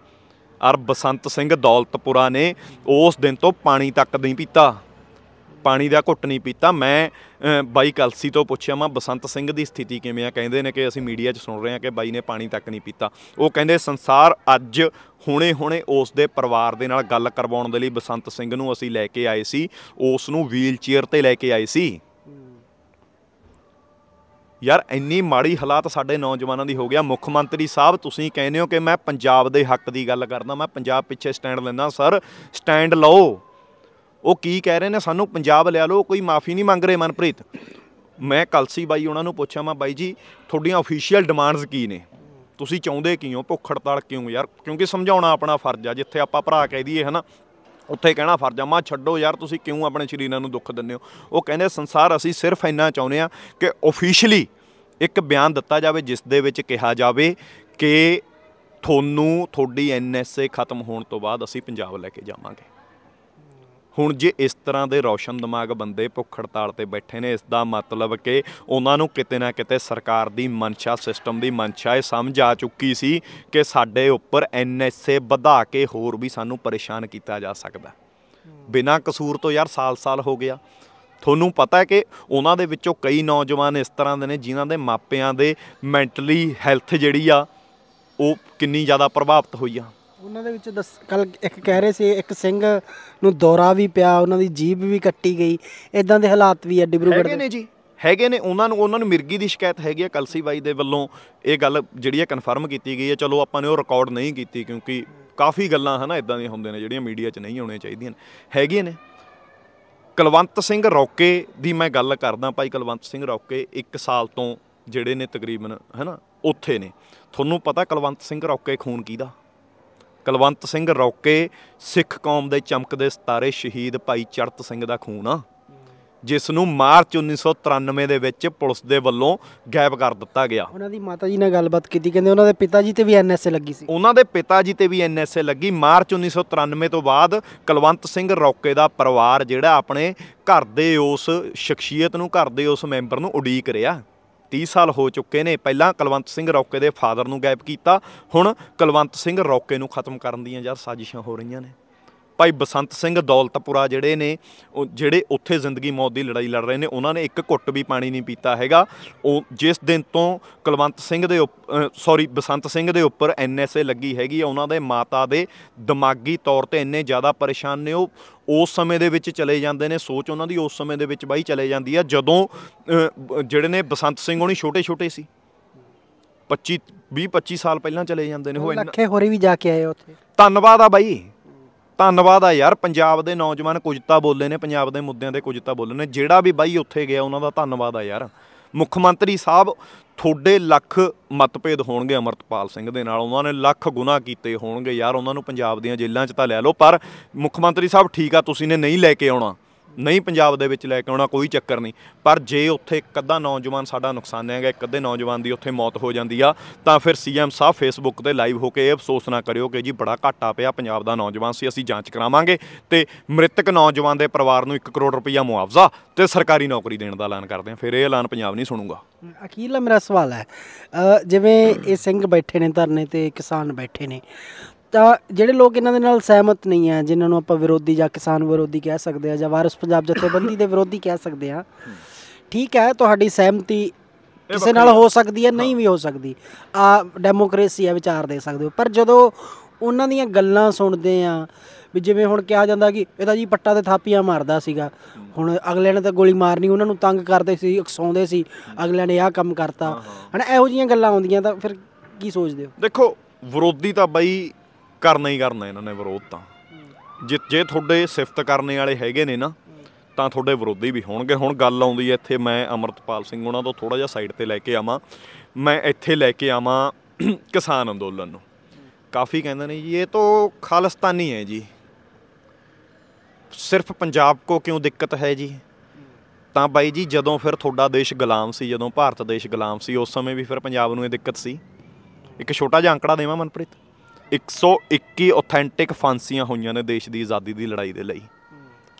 ਔਰ ਬਸੰਤ ਸਿੰਘ ਦੌਲਤਪੁਰਾ ਨੇ ਉਸ ਦਿਨ ਤੋਂ ਪਾਣੀ ਤੱਕ ਨਹੀਂ ਪੀਤਾ ਪਾਣੀ ਦਾ ਘੁੱਟ ਨਹੀਂ ਪੀਤਾ ਮੈਂ ਬਾਈ ਕਲਸੀ ਤੋਂ ਪੁੱਛਿਆ ਮੈਂ ਬਸੰਤ ਸਿੰਘ ਦੀ ਸਥਿਤੀ ਕਿਵੇਂ ਆ ਕਹਿੰਦੇ ਨੇ ਕਿ ਅਸੀਂ ਮੀਡੀਆ 'ਚ ਸੁਣ ਰਹੇ ਹਾਂ ਕਿ ਬਾਈ ਨੇ ਪਾਣੀ ਤੱਕ ਨਹੀਂ ਪੀਤਾ ਉਹ ਕਹਿੰਦੇ ਸੰਸਾਰ ਅੱਜ ਹੁਣੇ-ਹੁਣੇ ਉਸ ਦੇ ਪਰਿਵਾਰ ਦੇ ਨਾਲ ਗੱਲ ਕਰਵਾਉਣ ਦੇ ਲਈ ਬਸੰਤ ਸਿੰਘ ਨੂੰ ਅਸੀਂ ਲੈ ਕੇ ਆਏ ਸੀ ਉਸ ਨੂੰ ਵੀਲ ਚੇਅਰ ਤੇ ਲੈ ਕੇ ਆਏ ਸੀ ਯਾਰ ਇੰਨੀ ਮਾੜੀ ਹਾਲਾਤ ਸਾਡੇ ਨੌਜਵਾਨਾਂ ਦੀ ਹੋ ਗਿਆ ਮੁੱਖ ਮੰਤਰੀ ਸਾਹਿਬ ਤੁਸੀਂ ਕਹਿੰਦੇ ਹੋ ਕਿ ਮੈਂ ਪੰਜਾਬ ਦੇ ਹੱਕ ਦੀ ਗੱਲ ਕਰਦਾ ਮੈਂ ਪੰਜਾਬ ਪਿੱਛੇ ਸਟੈਂਡ ਲੈਂਦਾ ਸਰ ਸਟੈਂਡ ਲਓ ਉਹ ਕੀ ਕਹਿ ਰਹੇ ਨੇ ਸਾਨੂੰ ਪੰਜਾਬ ਲਿਆ ਲਓ ਕੋਈ ਮਾਫੀ ਨਹੀਂ ਮੰਗ ਰਹੇ ਮਨਪ੍ਰੀਤ ਮੈਂ ਕਲਸੀ ਬਾਈ ਉਹਨਾਂ ਨੂੰ ਪੁੱਛਿਆ ਮੈਂ ਬਾਈ ਜੀ ਤੁਹਾਡੀਆਂ ਅਫੀਸ਼ੀਅਲ ਡਿਮਾਂਡਸ ਕੀ ਨੇ ਤੁਸੀਂ ਚਾਹੁੰਦੇ ਕੀ ਹੋ ਭੁੱਖ ਹੜਤਾਲ ਕਿਉਂ ਯਾਰ ਕਿਉਂਕਿ ਸਮਝਾਉਣਾ ਆਪਣਾ ਫਰਜ਼ ਆ ਜਿੱਥੇ ਆਪਾਂ ਭਰਾ ਕਹਿ ਦਈਏ ਹਨਾ ਉੱਥੇ ਕਹਿਣਾ ਫਰਜ਼ ਆ ਮਾ ਛੱਡੋ ਯਾਰ ਤੁਸੀਂ ਕਿਉਂ ਆਪਣੇ ਸ਼ਰੀਰਾਂ ਨੂੰ ਦੁੱਖ ਦਿੰਦੇ ਹੋ ਉਹ ਕਹਿੰਦੇ ਸੰਸਾਰ ਅਸੀਂ ਸਿਰਫ ਇੰਨਾ ਚਾਹੁੰਦੇ ਆ ਕਿ ਆਫੀਸ਼ੀਅਲੀ ਇੱਕ ਬਿਆਨ ਦਿੱਤਾ ਜਾਵੇ ਜਿਸ ਦੇ ਵਿੱਚ ਕਿਹਾ ਜਾਵੇ ਕਿ ਤੁਹਾਨੂੰ ਤੁਹਾਡੀ ਐਨਐਸਏ ਖਤਮ ਹੋਣ ਤੋਂ ਬਾਅਦ ਅਸੀਂ ਪੰਜਾਬ ਲੈ ਕੇ ਜਾਵਾਂਗੇ ਹੁਣ ਜੇ ਇਸ ਤਰ੍ਹਾਂ ਦੇ ਰੌਸ਼ਨ ਦਿਮਾਗ ਬੰਦੇ ਭੁੱਖ ਹੜਤਾਲ ਤੇ ਬੈਠੇ ਨੇ ਇਸ ਦਾ ਮਤਲਬ ਕਿ ਉਹਨਾਂ ਨੂੰ ਕਿਤੇ ਨਾ ਕਿਤੇ ਸਰਕਾਰ ਦੀ ਮਨਸ਼ਾ ਸਿਸਟਮ ਦੀ ਮਨਸ਼ਾ ਇਹ ਸਮਝ ਆ ਚੁੱਕੀ ਸੀ ਕਿ ਸਾਡੇ ਉੱਪਰ ਐਨਐਸਏ ਵਧਾ ਕੇ ਹੋਰ ਵੀ ਸਾਨੂੰ ਪਰੇਸ਼ਾਨ ਕੀਤਾ ਜਾ ਸਕਦਾ ਬਿਨਾਂ ਕਸੂਰ ਤੋਂ ਯਾਰ ਸਾਲ-ਸਾਲ ਹੋ ਗਿਆ ਤੁਹਾਨੂੰ ਪਤਾ ਹੈ ਕਿ ਉਹਨਾਂ ਦੇ ਵਿੱਚੋਂ ਕਈ ਨੌਜਵਾਨ ਇਸ ਤਰ੍ਹਾਂ ਦੇ ਨੇ ਜਿਨ੍ਹਾਂ ਦੇ ਮਾਪਿਆਂ ਦੇ ਮੈਂਟਲੀ ਹੈਲਥ ਜਿਹੜੀ ਆ ਉਹ ਕਿੰਨੀ ਜ਼ਿਆਦਾ ਪ੍ਰਭਾਵਿਤ ਹੋਈ ਆ ਉਹਨਾਂ ਦੇ ਵਿੱਚ ਦੱਸ ਕੱਲ ਇੱਕ ਕਹਿ ਰਹੇ ਸੀ ਇੱਕ ਸਿੰਘ ਨੂੰ ਦੌਰਾ ਵੀ ਪਿਆ ਉਹਨਾਂ ਦੀ ਜੀਬ ਵੀ ਕੱਟੀ ਗਈ ਇਦਾਂ ਦੇ ਹਾਲਾਤ ਵੀ ਆ ਡਿਬਰੂਗੜ ਦੇ ਹੈਗੇ ਨੇ ਜੀ ਹੈਗੇ ਨੇ ਉਹਨਾਂ ਨੂੰ ਉਹਨਾਂ ਨੂੰ ਮਿਰਗੀ ਦੀ ਸ਼ਿਕਾਇਤ ਹੈਗੀ ਆ ਕਲਸੀ ਬਾਈ ਦੇ ਵੱਲੋਂ ਇਹ ਗੱਲ ਜਿਹੜੀ ਆ ਕਨਫਰਮ ਕੀਤੀ ਗਈ ਹੈ ਚਲੋ ਆਪਾਂ ਨੇ ਉਹ ਰਿਕਾਰਡ ਨਹੀਂ ਕੀਤੀ ਕਿਉਂਕਿ ਕਾਫੀ ਗੱਲਾਂ ਹਨਾ ਇਦਾਂ ਦੀਆਂ ਹੁੰਦੀਆਂ ਨੇ ਜਿਹੜੀਆਂ ਮੀਡੀਆ 'ਚ ਨਹੀਂ ਆਉਣੀਆਂ ਚਾਹੀਦੀਆਂ ਹੈਗੀਆਂ ਨੇ ਕਲਵੰਤ ਸਿੰਘ ਰੌਕੇ ਦੀ ਮੈਂ ਗੱਲ ਕਰਦਾ ਭਾਈ ਕਲਵੰਤ ਸਿੰਘ ਰੌਕੇ 1 ਸਾਲ ਤੋਂ ਜਿਹੜੇ ਨੇ ਤਕਰੀਬਨ ਹਨਾ ਉੱਥੇ ਨੇ ਤੁਹਾਨੂੰ ਪਤਾ ਕਲਵੰਤ ਸਿੰਘ ਰੌਕੇ ਖੂਨ ਕੀਦਾ ਕਲਵੰਤ ਸਿੰਘ ਰੌਕੇ ਸਿੱਖ ਕੌਮ ਦੇ ਚਮਕਦੇ ਸਤਾਰੇ ਸ਼ਹੀਦ ਭਾਈ ਚੜਤ ਸਿੰਘ ਦਾ ਖੂਨ ਆ ਜਿਸ ਨੂੰ ਮਾਰਚ 1993 ਦੇ ਵਿੱਚ ਪੁਲਿਸ ਦੇ ਵੱਲੋਂ ਗਾਇਬ ਕਰ ਦਿੱਤਾ ਗਿਆ ਉਹਨਾਂ ਦੀ ਮਾਤਾ ਜੀ ਨਾਲ ਗੱਲਬਾਤ ਕੀਤੀ ਕਹਿੰਦੇ ਉਹਨਾਂ ਦੇ ਪਿਤਾ ਜੀ ਤੇ ਵੀ ਐਨਐਸਏ ਲੱਗੀ ਸੀ ਉਹਨਾਂ ਦੇ ਪਿਤਾ ਜੀ ਤੇ ਵੀ ਐਨਐਸਏ ਲੱਗੀ ਮਾਰਚ 1993 ਤੋਂ ਬਾਅਦ ਕਲਵੰਤ ਸਿੰਘ ਰੌਕੇ ਦਾ ਪਰਿਵਾਰ ਜਿਹੜਾ ਆਪਣੇ ਘਰ ਦੇ ਉਸ ਸ਼ਖਸੀਅਤ ਨੂੰ ਘਰ ਦੇ ਉਸ ਮੈਂਬਰ ਨੂੰ ਉਡੀਕ ਰਿਹਾ 30 ਸਾਲ ਹੋ ਚੁੱਕੇ ਨੇ ਪਹਿਲਾਂ ਕਲਵੰਤ ਸਿੰਘ ਰੌਕੇ ਦੇ ਫਾਦਰ ਨੂੰ ਗਾਇਬ ਕੀਤਾ ਹੁਣ ਕਲਵੰਤ ਸਿੰਘ ਰੌਕੇ ਨੂੰ ਖਤਮ ਕਰਨ ਦੀਆਂ ਯਾਰ ਸਾਜ਼ਿਸ਼ਾਂ ਹੋ ਰਹੀਆਂ ਨੇ ਭਾਈ ਬਸੰਤ ਸਿੰਘ ਦੌਲਤਪੁਰਾ ਜਿਹੜੇ ਨੇ ਉਹ ਜਿਹੜੇ ਉੱਥੇ ਜ਼ਿੰਦਗੀ ਮੌਤ ਦੀ ਲੜਾਈ ਲੜ ਰਹੇ ਨੇ ਉਹਨਾਂ ਨੇ ਇੱਕ ਘੁੱਟ ਵੀ ਪਾਣੀ ਨਹੀਂ ਪੀਤਾ ਹੈਗਾ ਉਹ ਜਿਸ ਦਿਨ ਤੋਂ ਕੁਲਵੰਤ ਸਿੰਘ ਦੇ ਸੌਰੀ ਬਸੰਤ ਸਿੰਘ ਦੇ ਉੱਪਰ ਐਨਐਸਏ ਲੱਗੀ ਹੈਗੀ ਉਹਨਾਂ ਦੇ ਮਾਤਾ ਦੇ ਦਿਮਾਗੀ ਤੌਰ ਤੇ ਇੰਨੇ ਜ਼ਿਆਦਾ ਪਰੇਸ਼ਾਨ ਨੇ ਉਹ ਉਸ ਸਮੇਂ ਦੇ ਵਿੱਚ ਚਲੇ ਜਾਂਦੇ ਨੇ ਸੋਚ ਉਹਨਾਂ ਦੀ ਉਸ ਸਮੇਂ ਦੇ ਵਿੱਚ ਬਾਈ ਚਲੇ ਜਾਂਦੀ ਆ ਜਦੋਂ ਜਿਹੜੇ ਨੇ ਬਸੰਤ ਸਿੰਘ ਹੋਣੀ ਛੋਟੇ-ਛੋਟੇ ਸੀ 25 20 25 ਸਾਲ ਪਹਿਲਾਂ ਚਲੇ ਜਾਂਦੇ ਨੇ ਉਹ ਲੱਖੇ ਹੋਰੇ ਵੀ ਜਾ ਕੇ ਆਏ ਉੱਥੇ ਧੰਨਵਾਦ ਆ ਬਾਈ ਧੰਨਵਾਦ ਆ ਯਾਰ ਪੰਜਾਬ ਦੇ ਨੌਜਵਾਨ ਕੁਝ ਤਾਂ ਬੋਲੇ ਨੇ ਪੰਜਾਬ ਦੇ ਮੁੱਦਿਆਂ ਤੇ ਕੁਝ ਤਾਂ ਬੋਲੇ ਨੇ ਜਿਹੜਾ ਵੀ ਬਾਈ ਉੱਥੇ ਗਿਆ ਉਹਨਾਂ ਦਾ ਧੰਨਵਾਦ ਆ ਯਾਰ ਮੁੱਖ ਮੰਤਰੀ ਸਾਹਿਬ ਥੋੜੇ ਲੱਖ ਮਤਭੇਦ ਹੋਣਗੇ ਅਮਰਤਪਾਲ ਸਿੰਘ ਦੇ ਨਾਲ ਉਹਨਾਂ ਨੇ ਲੱਖ ਗੁਨਾਹ ਕੀਤੇ ਹੋਣਗੇ ਯਾਰ ਉਹਨਾਂ ਨੂੰ ਪੰਜਾਬ ਦੀਆਂ ਜੇਲ੍ਹਾਂ 'ਚ ਤਾਂ ਲੈ ਲਓ ਪਰ ਮੁੱਖ ਮੰਤਰੀ ਸਾਹਿਬ ਠੀਕ ਆ ਤੁਸੀਂ ਨੇ ਨਹੀਂ ਲੈ ਕੇ ਆਉਣਾ ਨਹੀਂ ਪੰਜਾਬ ਦੇ ਵਿੱਚ ਲੈ ਕੇ ਆਉਣਾ ਕੋਈ ਚੱਕਰ ਨਹੀਂ ਪਰ ਜੇ ਉੱਥੇ ਇੱਕ ਅੱਧਾ ਨੌਜਵਾਨ ਸਾਡਾ ਨੁਕਸਾਨ ਹੈਗਾ ਇੱਕ ਅੱਧੇ ਨੌਜਵਾਨ ਦੀ ਉੱਥੇ ਮੌਤ ਹੋ ਜਾਂਦੀ ਆ ਤਾਂ ਫਿਰ ਸੀਐਮ ਸਾਹਿਬ ਫੇਸਬੁੱਕ ਤੇ ਲਾਈਵ ਹੋ ਕੇ ਇਹ ਅਫਸੋਸ ਨਾ ਕਰਿਓ ਕਿ ਜੀ ਬੜਾ ਘਾਟਾ ਪਿਆ ਪੰਜਾਬ ਦਾ ਨੌਜਵਾਨ ਸੀ ਅਸੀਂ ਜਾਂਚ ਕਰਾਵਾਂਗੇ ਤੇ ਮ੍ਰਿਤਕ ਨੌਜਵਾਨ ਦੇ ਪਰਿਵਾਰ ਨੂੰ 1 ਕਰੋੜ ਰੁਪਇਆ ਮੁਆਵਜ਼ਾ ਤੇ ਸਰਕਾਰੀ ਨੌਕਰੀ ਦੇਣ ਦਾ ਐਲਾਨ ਕਰਦੇ ਆ ਫਿਰ ਇਹ ਐਲਾਨ ਪੰਜਾਬ ਨਹੀਂ ਸੁਣੂਗਾ ਅਖੀਰਲਾ ਮੇਰਾ ਸਵਾਲ ਹੈ ਜਿਵੇਂ ਇਹ ਸਿੰਘ ਬੈਠੇ ਨੇ ਧਰਨੇ ਤੇ ਕਿਸਾਨ ਬੈਠੇ ਨੇ ਤਾਂ ਜਿਹੜੇ ਲੋਕ ਇਹਨਾਂ ਦੇ ਨਾਲ ਸਹਿਮਤ ਨਹੀਂ ਆ ਜਿਨ੍ਹਾਂ ਨੂੰ ਆਪਾਂ ਵਿਰੋਧੀ ਜਾਂ ਕਿਸਾਨ ਵਿਰੋਧੀ ਕਹਿ ਸਕਦੇ ਆ ਜਾਂ ਵਾਰਿਸ ਪੰਜਾਬ ਜਥੇਬੰਦੀ ਦੇ ਵਿਰੋਧੀ ਕਹਿ ਸਕਦੇ ਆ ਠੀਕ ਹੈ ਤੁਹਾਡੀ ਸਹਿਮਤੀ ਕਿਸੇ ਨਾਲ ਹੋ ਸਕਦੀ ਹੈ ਨਹੀਂ ਵੀ ਹੋ ਸਕਦੀ ਆ ਡੈਮੋਕ੍ਰੇਸੀ ਆ ਵਿਚਾਰ ਦੇ ਸਕਦੇ ਹੋ ਪਰ ਜਦੋਂ ਉਹਨਾਂ ਦੀਆਂ ਗੱਲਾਂ ਸੁਣਦੇ ਆ ਵੀ ਜਿਵੇਂ ਹੁਣ ਕਿਹਾ ਜਾਂਦਾ ਕਿ ਇਹ ਤਾਂ ਜੀ ਪੱਟਾ ਤੇ ਥਾਪੀਆਂ ਮਾਰਦਾ ਸੀਗਾ ਹੁਣ ਅਗਲੇ ਨੇ ਤਾਂ ਗੋਲੀ ਮਾਰਨੀ ਉਹਨਾਂ ਨੂੰ ਤੰਗ ਕਰਦੇ ਸੀ ਉਕਸਾਉਂਦੇ ਸੀ ਅਗਲੇ ਨੇ ਆਹ ਕੰਮ ਕਰਤਾ ਹਨਾ ਇਹੋ ਜੀਆਂ ਗੱਲਾਂ ਆਉਂਦੀਆਂ ਤਾਂ ਫਿਰ ਕੀ ਸੋਚਦੇ ਹੋ ਦੇਖੋ ਵਿਰੋਧੀ ਤਾਂ ਬਈ ਕਰਨਾ ਹੀ ਕਰਨਾ ਇਹਨਾਂ ਨੇ ਵਿਰੋਧ ਤਾਂ ਜੇ ਜੇ ਤੁਹਾਡੇ ਸਿਫਤ ਕਰਨੇ ਵਾਲੇ ਹੈਗੇ ਨੇ ਨਾ ਤਾਂ ਤੁਹਾਡੇ ਵਿਰੋਧੀ ਵੀ ਹੋਣਗੇ ਹੁਣ ਗੱਲ ਆਉਂਦੀ ਹੈ ਇੱਥੇ ਮੈਂ ਅਮਰਤਪਾਲ ਸਿੰਘ ਉਹਨਾਂ ਤੋਂ ਥੋੜਾ ਜਿਹਾ ਸਾਈਡ ਤੇ ਲੈ ਕੇ ਆਵਾਂ ਮੈਂ ਇੱਥੇ ਲੈ ਕੇ ਆਵਾਂ ਕਿਸਾਨ ਅੰਦੋਲਨ ਨੂੰ ਕਾਫੀ ਕਹਿੰਦੇ ਨੇ ਜੀ ਇਹ ਤਾਂ ਖਾਲਸਤਾਨੀ ਹੈ ਜੀ ਸਿਰਫ ਪੰਜਾਬ ਕੋ ਕਿਉਂ ਦਿੱਕਤ ਹੈ ਜੀ ਤਾਂ ਬਾਈ ਜੀ ਜਦੋਂ ਫਿਰ ਤੁਹਾਡਾ ਦੇਸ਼ ਗੁਲਾਮ ਸੀ ਜਦੋਂ ਭਾਰਤ ਦੇਸ਼ ਗੁਲਾਮ ਸੀ ਉਸ ਸਮੇਂ ਵੀ ਫਿਰ ਪੰਜਾਬ ਨੂੰ ਇਹ ਦਿੱਕਤ ਸੀ ਇੱਕ ਛੋਟਾ ਜਿਹਾ ਅੰਕੜਾ ਦੇਵਾਂ ਮਨਪ੍ਰੀਤ 121 ਆਥੈਂਟਿਕ ਫਾਂਸੀਆਂ ਹੋਈਆਂ ਨੇ ਦੇਸ਼ ਦੀ ਆਜ਼ਾਦੀ ਦੀ ਲੜਾਈ ਦੇ ਲਈ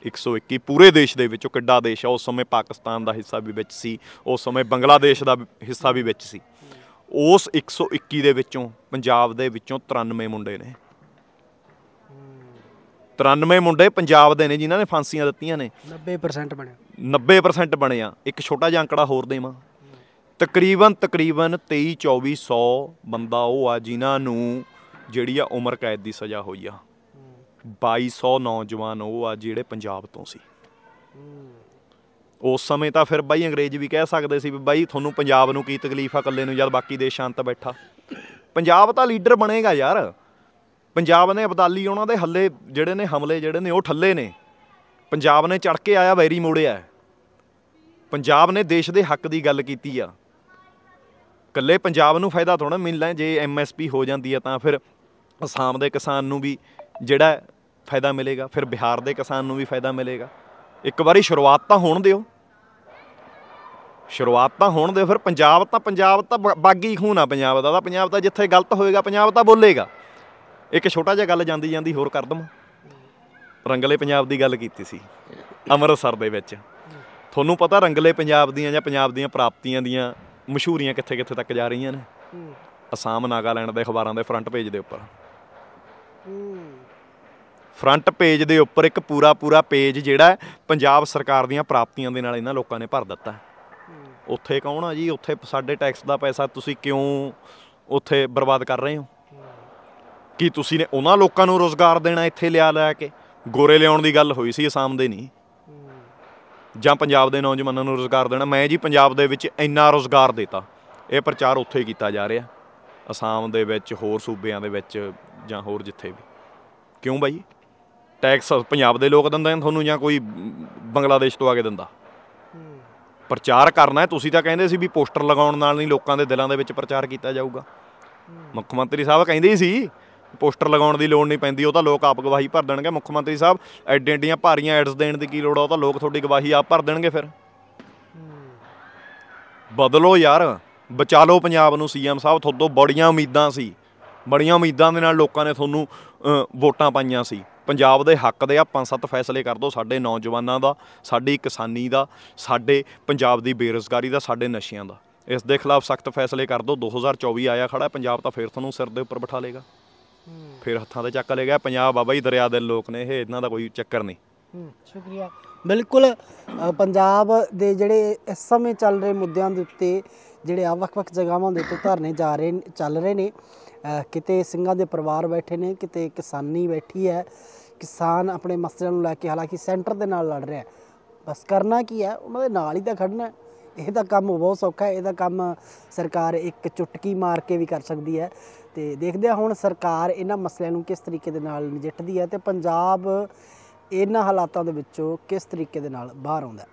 121 ਪੂਰੇ ਦੇਸ਼ ਦੇ ਵਿੱਚੋਂ ਕਿੱਡਾ ਦੇਸ਼ ਆ ਉਸ ਸਮੇਂ ਪਾਕਿਸਤਾਨ ਦਾ ਹਿੱਸਾ ਵੀ ਵਿੱਚ ਸੀ ਉਸ ਸਮੇਂ ਬੰਗਲਾਦੇਸ਼ ਦਾ ਹਿੱਸਾ ਵੀ ਵਿੱਚ ਸੀ ਉਸ 121 ਦੇ ਵਿੱਚੋਂ ਪੰਜਾਬ ਦੇ ਵਿੱਚੋਂ 93 ਮੁੰਡੇ ਨੇ 93 ਮੁੰਡੇ ਪੰਜਾਬ ਦੇ ਨੇ ਜਿਨ੍ਹਾਂ ਨੇ ਫਾਂਸੀਆਂ ਦਿੱਤੀਆਂ ਨੇ 90% ਬਣਿਆ 90% ਬਣਿਆ ਇੱਕ ਛੋਟਾ ਜਿਹਾ ਅੰਕੜਾ ਹੋਰ ਦੇਵਾਂ ਤਕਰੀਬਨ ਤਕਰੀਬਨ 23 2400 ਬੰਦਾ ਉਹ ਆ ਜਿਨ੍ਹਾਂ ਨੂੰ ਜਿਹੜੀ ਆ ਉਮਰ ਕੈਦ ਦੀ ਸਜ਼ਾ ਹੋਈ ਆ 2200 ਨੌਜਵਾਨ ਉਹ ਆ ਜਿਹੜੇ ਪੰਜਾਬ ਤੋਂ ਸੀ ਉਸ ਸਮੇਂ ਤਾਂ ਫਿਰ ਬਾਈ ਅੰਗਰੇਜ਼ ਵੀ ਕਹਿ ਸਕਦੇ ਸੀ ਵੀ ਬਾਈ ਤੁਹਾਨੂੰ ਪੰਜਾਬ ਨੂੰ ਕੀ ਤਕਲੀਫ ਆ ਇਕੱਲੇ ਨੂੰ ਜਦ ਬਾਕੀ ਦੇਸ਼ਾਂ ਸ਼ਾਂਤ ਬੈਠਾ ਪੰਜਾਬ ਤਾਂ ਲੀਡਰ ਬਣੇਗਾ ਯਾਰ ਪੰਜਾਬ ਨੇ ਅਬਦਾਲੀ ਉਹਨਾਂ ਦੇ ਹੱਲੇ ਜਿਹੜੇ ਨੇ ਹਮਲੇ ਜਿਹੜੇ ਨੇ ਉਹ ਠੱਲੇ ਨੇ ਪੰਜਾਬ ਨੇ ਚੜ ਕੇ ਆਇਆ ਵੈਰੀ ਮੋੜਿਆ ਪੰਜਾਬ ਨੇ ਦੇਸ਼ ਦੇ ਹੱਕ ਦੀ ਗੱਲ ਕੀਤੀ ਆ ਇਕੱਲੇ ਪੰਜਾਬ ਨੂੰ ਫਾਇਦਾ ਥੋੜਾ ਮਿਲਣਾ ਜੇ ਐਮਐਸਪੀ ਹੋ ਜਾਂਦੀ ਆ ਤਾਂ ਫਿਰ ਅਸਾਮ ਦੇ ਕਿਸਾਨ ਨੂੰ ਵੀ ਜਿਹੜਾ ਫਾਇਦਾ ਮਿਲੇਗਾ ਫਿਰ ਬਿਹਾਰ ਦੇ ਕਿਸਾਨ ਨੂੰ ਵੀ ਫਾਇਦਾ ਮਿਲੇਗਾ ਇੱਕ ਵਾਰੀ ਸ਼ੁਰੂਆਤ ਤਾਂ ਹੋਣ ਦਿਓ ਸ਼ੁਰੂਆਤ ਤਾਂ ਹੋਣ ਦਿਓ ਫਿਰ ਪੰਜਾਬ ਤਾਂ ਪੰਜਾਬ ਤਾਂ ਬਾਗੀ ਖੂਨ ਆ ਪੰਜਾਬ ਦਾ ਤਾਂ ਪੰਜਾਬ ਤਾਂ ਜਿੱਥੇ ਗਲਤ ਹੋਏਗਾ ਪੰਜਾਬ ਤਾਂ ਬੋਲੇਗਾ ਇੱਕ ਛੋਟਾ ਜਿਹਾ ਗੱਲ ਜਾਂਦੀ ਜਾਂਦੀ ਹੋਰ ਕਰ ਦਮ ਰੰਗਲੇ ਪੰਜਾਬ ਦੀ ਗੱਲ ਕੀਤੀ ਸੀ ਅੰਮ੍ਰਿਤਸਰ ਦੇ ਵਿੱਚ ਤੁਹਾਨੂੰ ਪਤਾ ਰੰਗਲੇ ਪੰਜਾਬ ਦੀਆਂ ਜਾਂ ਪੰਜਾਬ ਦੀਆਂ ਪ੍ਰਾਪਤੀਆਂ ਦੀਆਂ ਮਸ਼ਹੂਰੀਆਂ ਕਿੱਥੇ-ਕਿੱਥੇ ਤੱਕ ਜਾ ਰਹੀਆਂ ਨੇ ਅਸਾਮ ਨਾਗਾਲੈਂਡ ਦੇ ਅਖਬਾਰਾਂ ਦੇ ਫਰੰਟ ਪੇਜ ਦੇ ਉੱਪਰ ਫਰੰਟ ਪੇਜ ਦੇ ਉੱਪਰ ਇੱਕ ਪੂਰਾ ਪੂਰਾ ਪੇਜ ਜਿਹੜਾ ਪੰਜਾਬ ਸਰਕਾਰ ਦੀਆਂ ਪ੍ਰਾਪਤੀਆਂ ਦੇ ਨਾਲ ਇਹਨਾਂ ਲੋਕਾਂ ਨੇ ਭਰ ਦਿੱਤਾ ਉੱਥੇ ਕੌਣ ਆ ਜੀ ਉੱਥੇ ਸਾਡੇ ਟੈਕਸ ਦਾ ਪੈਸਾ ਤੁਸੀਂ ਕਿਉਂ ਉੱਥੇ ਬਰਬਾਦ ਕਰ ਰਹੇ ਹੋ ਕੀ ਤੁਸੀਂ ਨੇ ਉਹਨਾਂ ਲੋਕਾਂ ਨੂੰ ਰੋਜ਼ਗਾਰ ਦੇਣਾ ਇੱਥੇ ਲਿਆ ਲੈ ਕੇ ਗੋਰੇ ਲਿਆਉਣ ਦੀ ਗੱਲ ਹੋਈ ਸੀ ਅਸਾਮ ਦੇ ਨਹੀਂ ਜਾਂ ਪੰਜਾਬ ਦੇ ਨੌਜਵਾਨਾਂ ਨੂੰ ਰੋਜ਼ਗਾਰ ਦੇਣਾ ਮੈਂ ਜੀ ਪੰਜਾਬ ਦੇ ਵਿੱਚ ਇੰਨਾ ਰੋਜ਼ਗਾਰ ਦਿੱਤਾ ਇਹ ਪ੍ਰਚਾਰ ਉੱਥੇ ਕੀਤਾ ਜਾ ਰਿਹਾ ਅਸਾਮ ਦੇ ਵਿੱਚ ਹੋਰ ਸੂਬਿਆਂ ਦੇ ਵਿੱਚ ਜਾਂ ਹੋਰ ਜਿੱਥੇ ਵੀ ਕਿਉਂ ਬਾਈ ਟੈਕਸ ਪੰਜਾਬ ਦੇ ਲੋਕ ਦਿੰਦੇ ਨੇ ਤੁਹਾਨੂੰ ਜਾਂ ਕੋਈ ਬੰਗਲਾਦੇਸ਼ ਤੋਂ ਆ ਕੇ ਦਿੰਦਾ ਪ੍ਰਚਾਰ ਕਰਨਾ ਹੈ ਤੁਸੀਂ ਤਾਂ ਕਹਿੰਦੇ ਸੀ ਵੀ ਪੋਸਟਰ ਲਗਾਉਣ ਨਾਲ ਨਹੀਂ ਲੋਕਾਂ ਦੇ ਦਿਲਾਂ ਦੇ ਵਿੱਚ ਪ੍ਰਚਾਰ ਕੀਤਾ ਜਾਊਗਾ ਮੁੱਖ ਮੰਤਰੀ ਸਾਹਿਬ ਕਹਿੰਦੇ ਸੀ ਪੋਸਟਰ ਲਗਾਉਣ ਦੀ ਲੋੜ ਨਹੀਂ ਪੈਂਦੀ ਉਹ ਤਾਂ ਲੋਕ ਆਪ ਗਵਾਹੀ ਭਰ ਦੇਣਗੇ ਮੁੱਖ ਮੰਤਰੀ ਸਾਹਿਬ ਐਡੀਆਂ ਭਾਰੀਆਂ ਐਡਸ ਦੇਣ ਦੀ ਕੀ ਲੋੜ ਆ ਉਹ ਤਾਂ ਲੋਕ ਤੁਹਾਡੀ ਗਵਾਹੀ ਆਪ ਭਰ ਦੇਣਗੇ ਫਿਰ ਬਦਲੋ ਯਾਰ ਬਚਾ ਲਓ ਪੰਜਾਬ ਨੂੰ ਸੀਐਮ ਸਾਹਿਬ ਤੁਹਾਡੋਂ ਬੜੀਆਂ ਉਮੀਦਾਂ ਸੀ ਬੜੀਆਂ ਉਮੀਦਾਂ ਦੇ ਨਾਲ ਲੋਕਾਂ ਨੇ ਤੁਹਾਨੂੰ ਵੋਟਾਂ ਪਾਈਆਂ ਸੀ ਪੰਜਾਬ ਦੇ ਹੱਕ ਦੇ ਆ ਪੰਜ ਸੱਤ ਫੈਸਲੇ ਕਰ ਦਿਓ ਸਾਡੇ ਨੌਜਵਾਨਾਂ ਦਾ ਸਾਡੀ ਕਿਸਾਨੀ ਦਾ ਸਾਡੇ ਪੰਜਾਬ ਦੀ ਬੇਰੋਜ਼ਗਾਰੀ ਦਾ ਸਾਡੇ ਨਸ਼ਿਆਂ ਦਾ ਇਸ ਦੇ ਖਿਲਾਫ ਸਖਤ ਫੈਸਲੇ ਕਰ ਦਿਓ 2024 ਆਇਆ ਖੜਾ ਪੰਜਾਬ ਤਾਂ ਫੇਰ ਤੁਹਾਨੂੰ ਸਿਰ ਦੇ ਉੱਪਰ ਬਿਠਾ ਲੇਗਾ ਫੇਰ ਹੱਥਾਂ ਦੇ ਚੱਕ ਲੇਗਾ ਪੰਜਾਬ ਬਾਬਾ ਹੀ ਦਰਿਆ ਦੇ ਲੋਕ ਨੇ ਇਹ ਇਹਨਾਂ ਦਾ ਕੋਈ ਚੱਕਰ ਨਹੀਂ ਸ਼ੁਕਰੀਆ ਬਿਲਕੁਲ ਪੰਜਾਬ ਦੇ ਜਿਹੜੇ ਇਸ ਸਮੇਂ ਚੱਲ ਰਹੇ ਮੁੱਦਿਆਂ ਦੇ ਉੱਤੇ ਜਿਹੜੇ ਆ ਵੱਖ-ਵੱਖ ਜਗ੍ਹਾਵਾਂ ਦੇ ਉੱਤੇ ਧਰਨੇ ਜਾ ਰਹੇ ਚੱਲ ਰਹੇ ਨੇ ਕਿਤੇ ਸਿੰਘਾਂ ਦੇ ਪਰਿਵਾਰ ਬੈਠੇ ਨੇ ਕਿਤੇ ਕਿਸਾਨੀ ਬੈਠੀ ਹੈ ਕਿਸਾਨ ਆਪਣੇ ਮਸਲਿਆਂ ਨੂੰ ਲੈ ਕੇ ਹਾਲਾਂਕਿ ਸੈਂਟਰ ਦੇ ਨਾਲ ਲੜ ਰਿਹਾ ਬਸ ਕਰਨਾ ਕੀ ਹੈ ਉਹਨਾਂ ਦੇ ਨਾਲ ਹੀ ਤਾਂ ਖੜਨਾ ਇਹ ਤਾਂ ਕੰਮ ਬਹੁਤ ਸੌਖਾ ਹੈ ਇਹਦਾ ਕੰਮ ਸਰਕਾਰ ਇੱਕ ਚੁਟਕੀ ਮਾਰ ਕੇ ਵੀ ਕਰ ਸਕਦੀ ਹੈ ਤੇ ਦੇਖਦੇ ਆ ਹੁਣ ਸਰਕਾਰ ਇਹਨਾਂ ਮਸਲਿਆਂ ਨੂੰ ਕਿਸ ਤਰੀਕੇ ਦੇ ਨਾਲ ਨਜਿੱਠਦੀ ਹੈ ਤੇ ਪੰਜਾਬ ਇਹਨਾਂ ਹਾਲਾਤਾਂ ਦੇ ਵਿੱਚੋਂ ਕਿਸ ਤਰੀਕੇ ਦੇ ਨਾਲ ਬਾਹਰ ਆਉਂਦਾ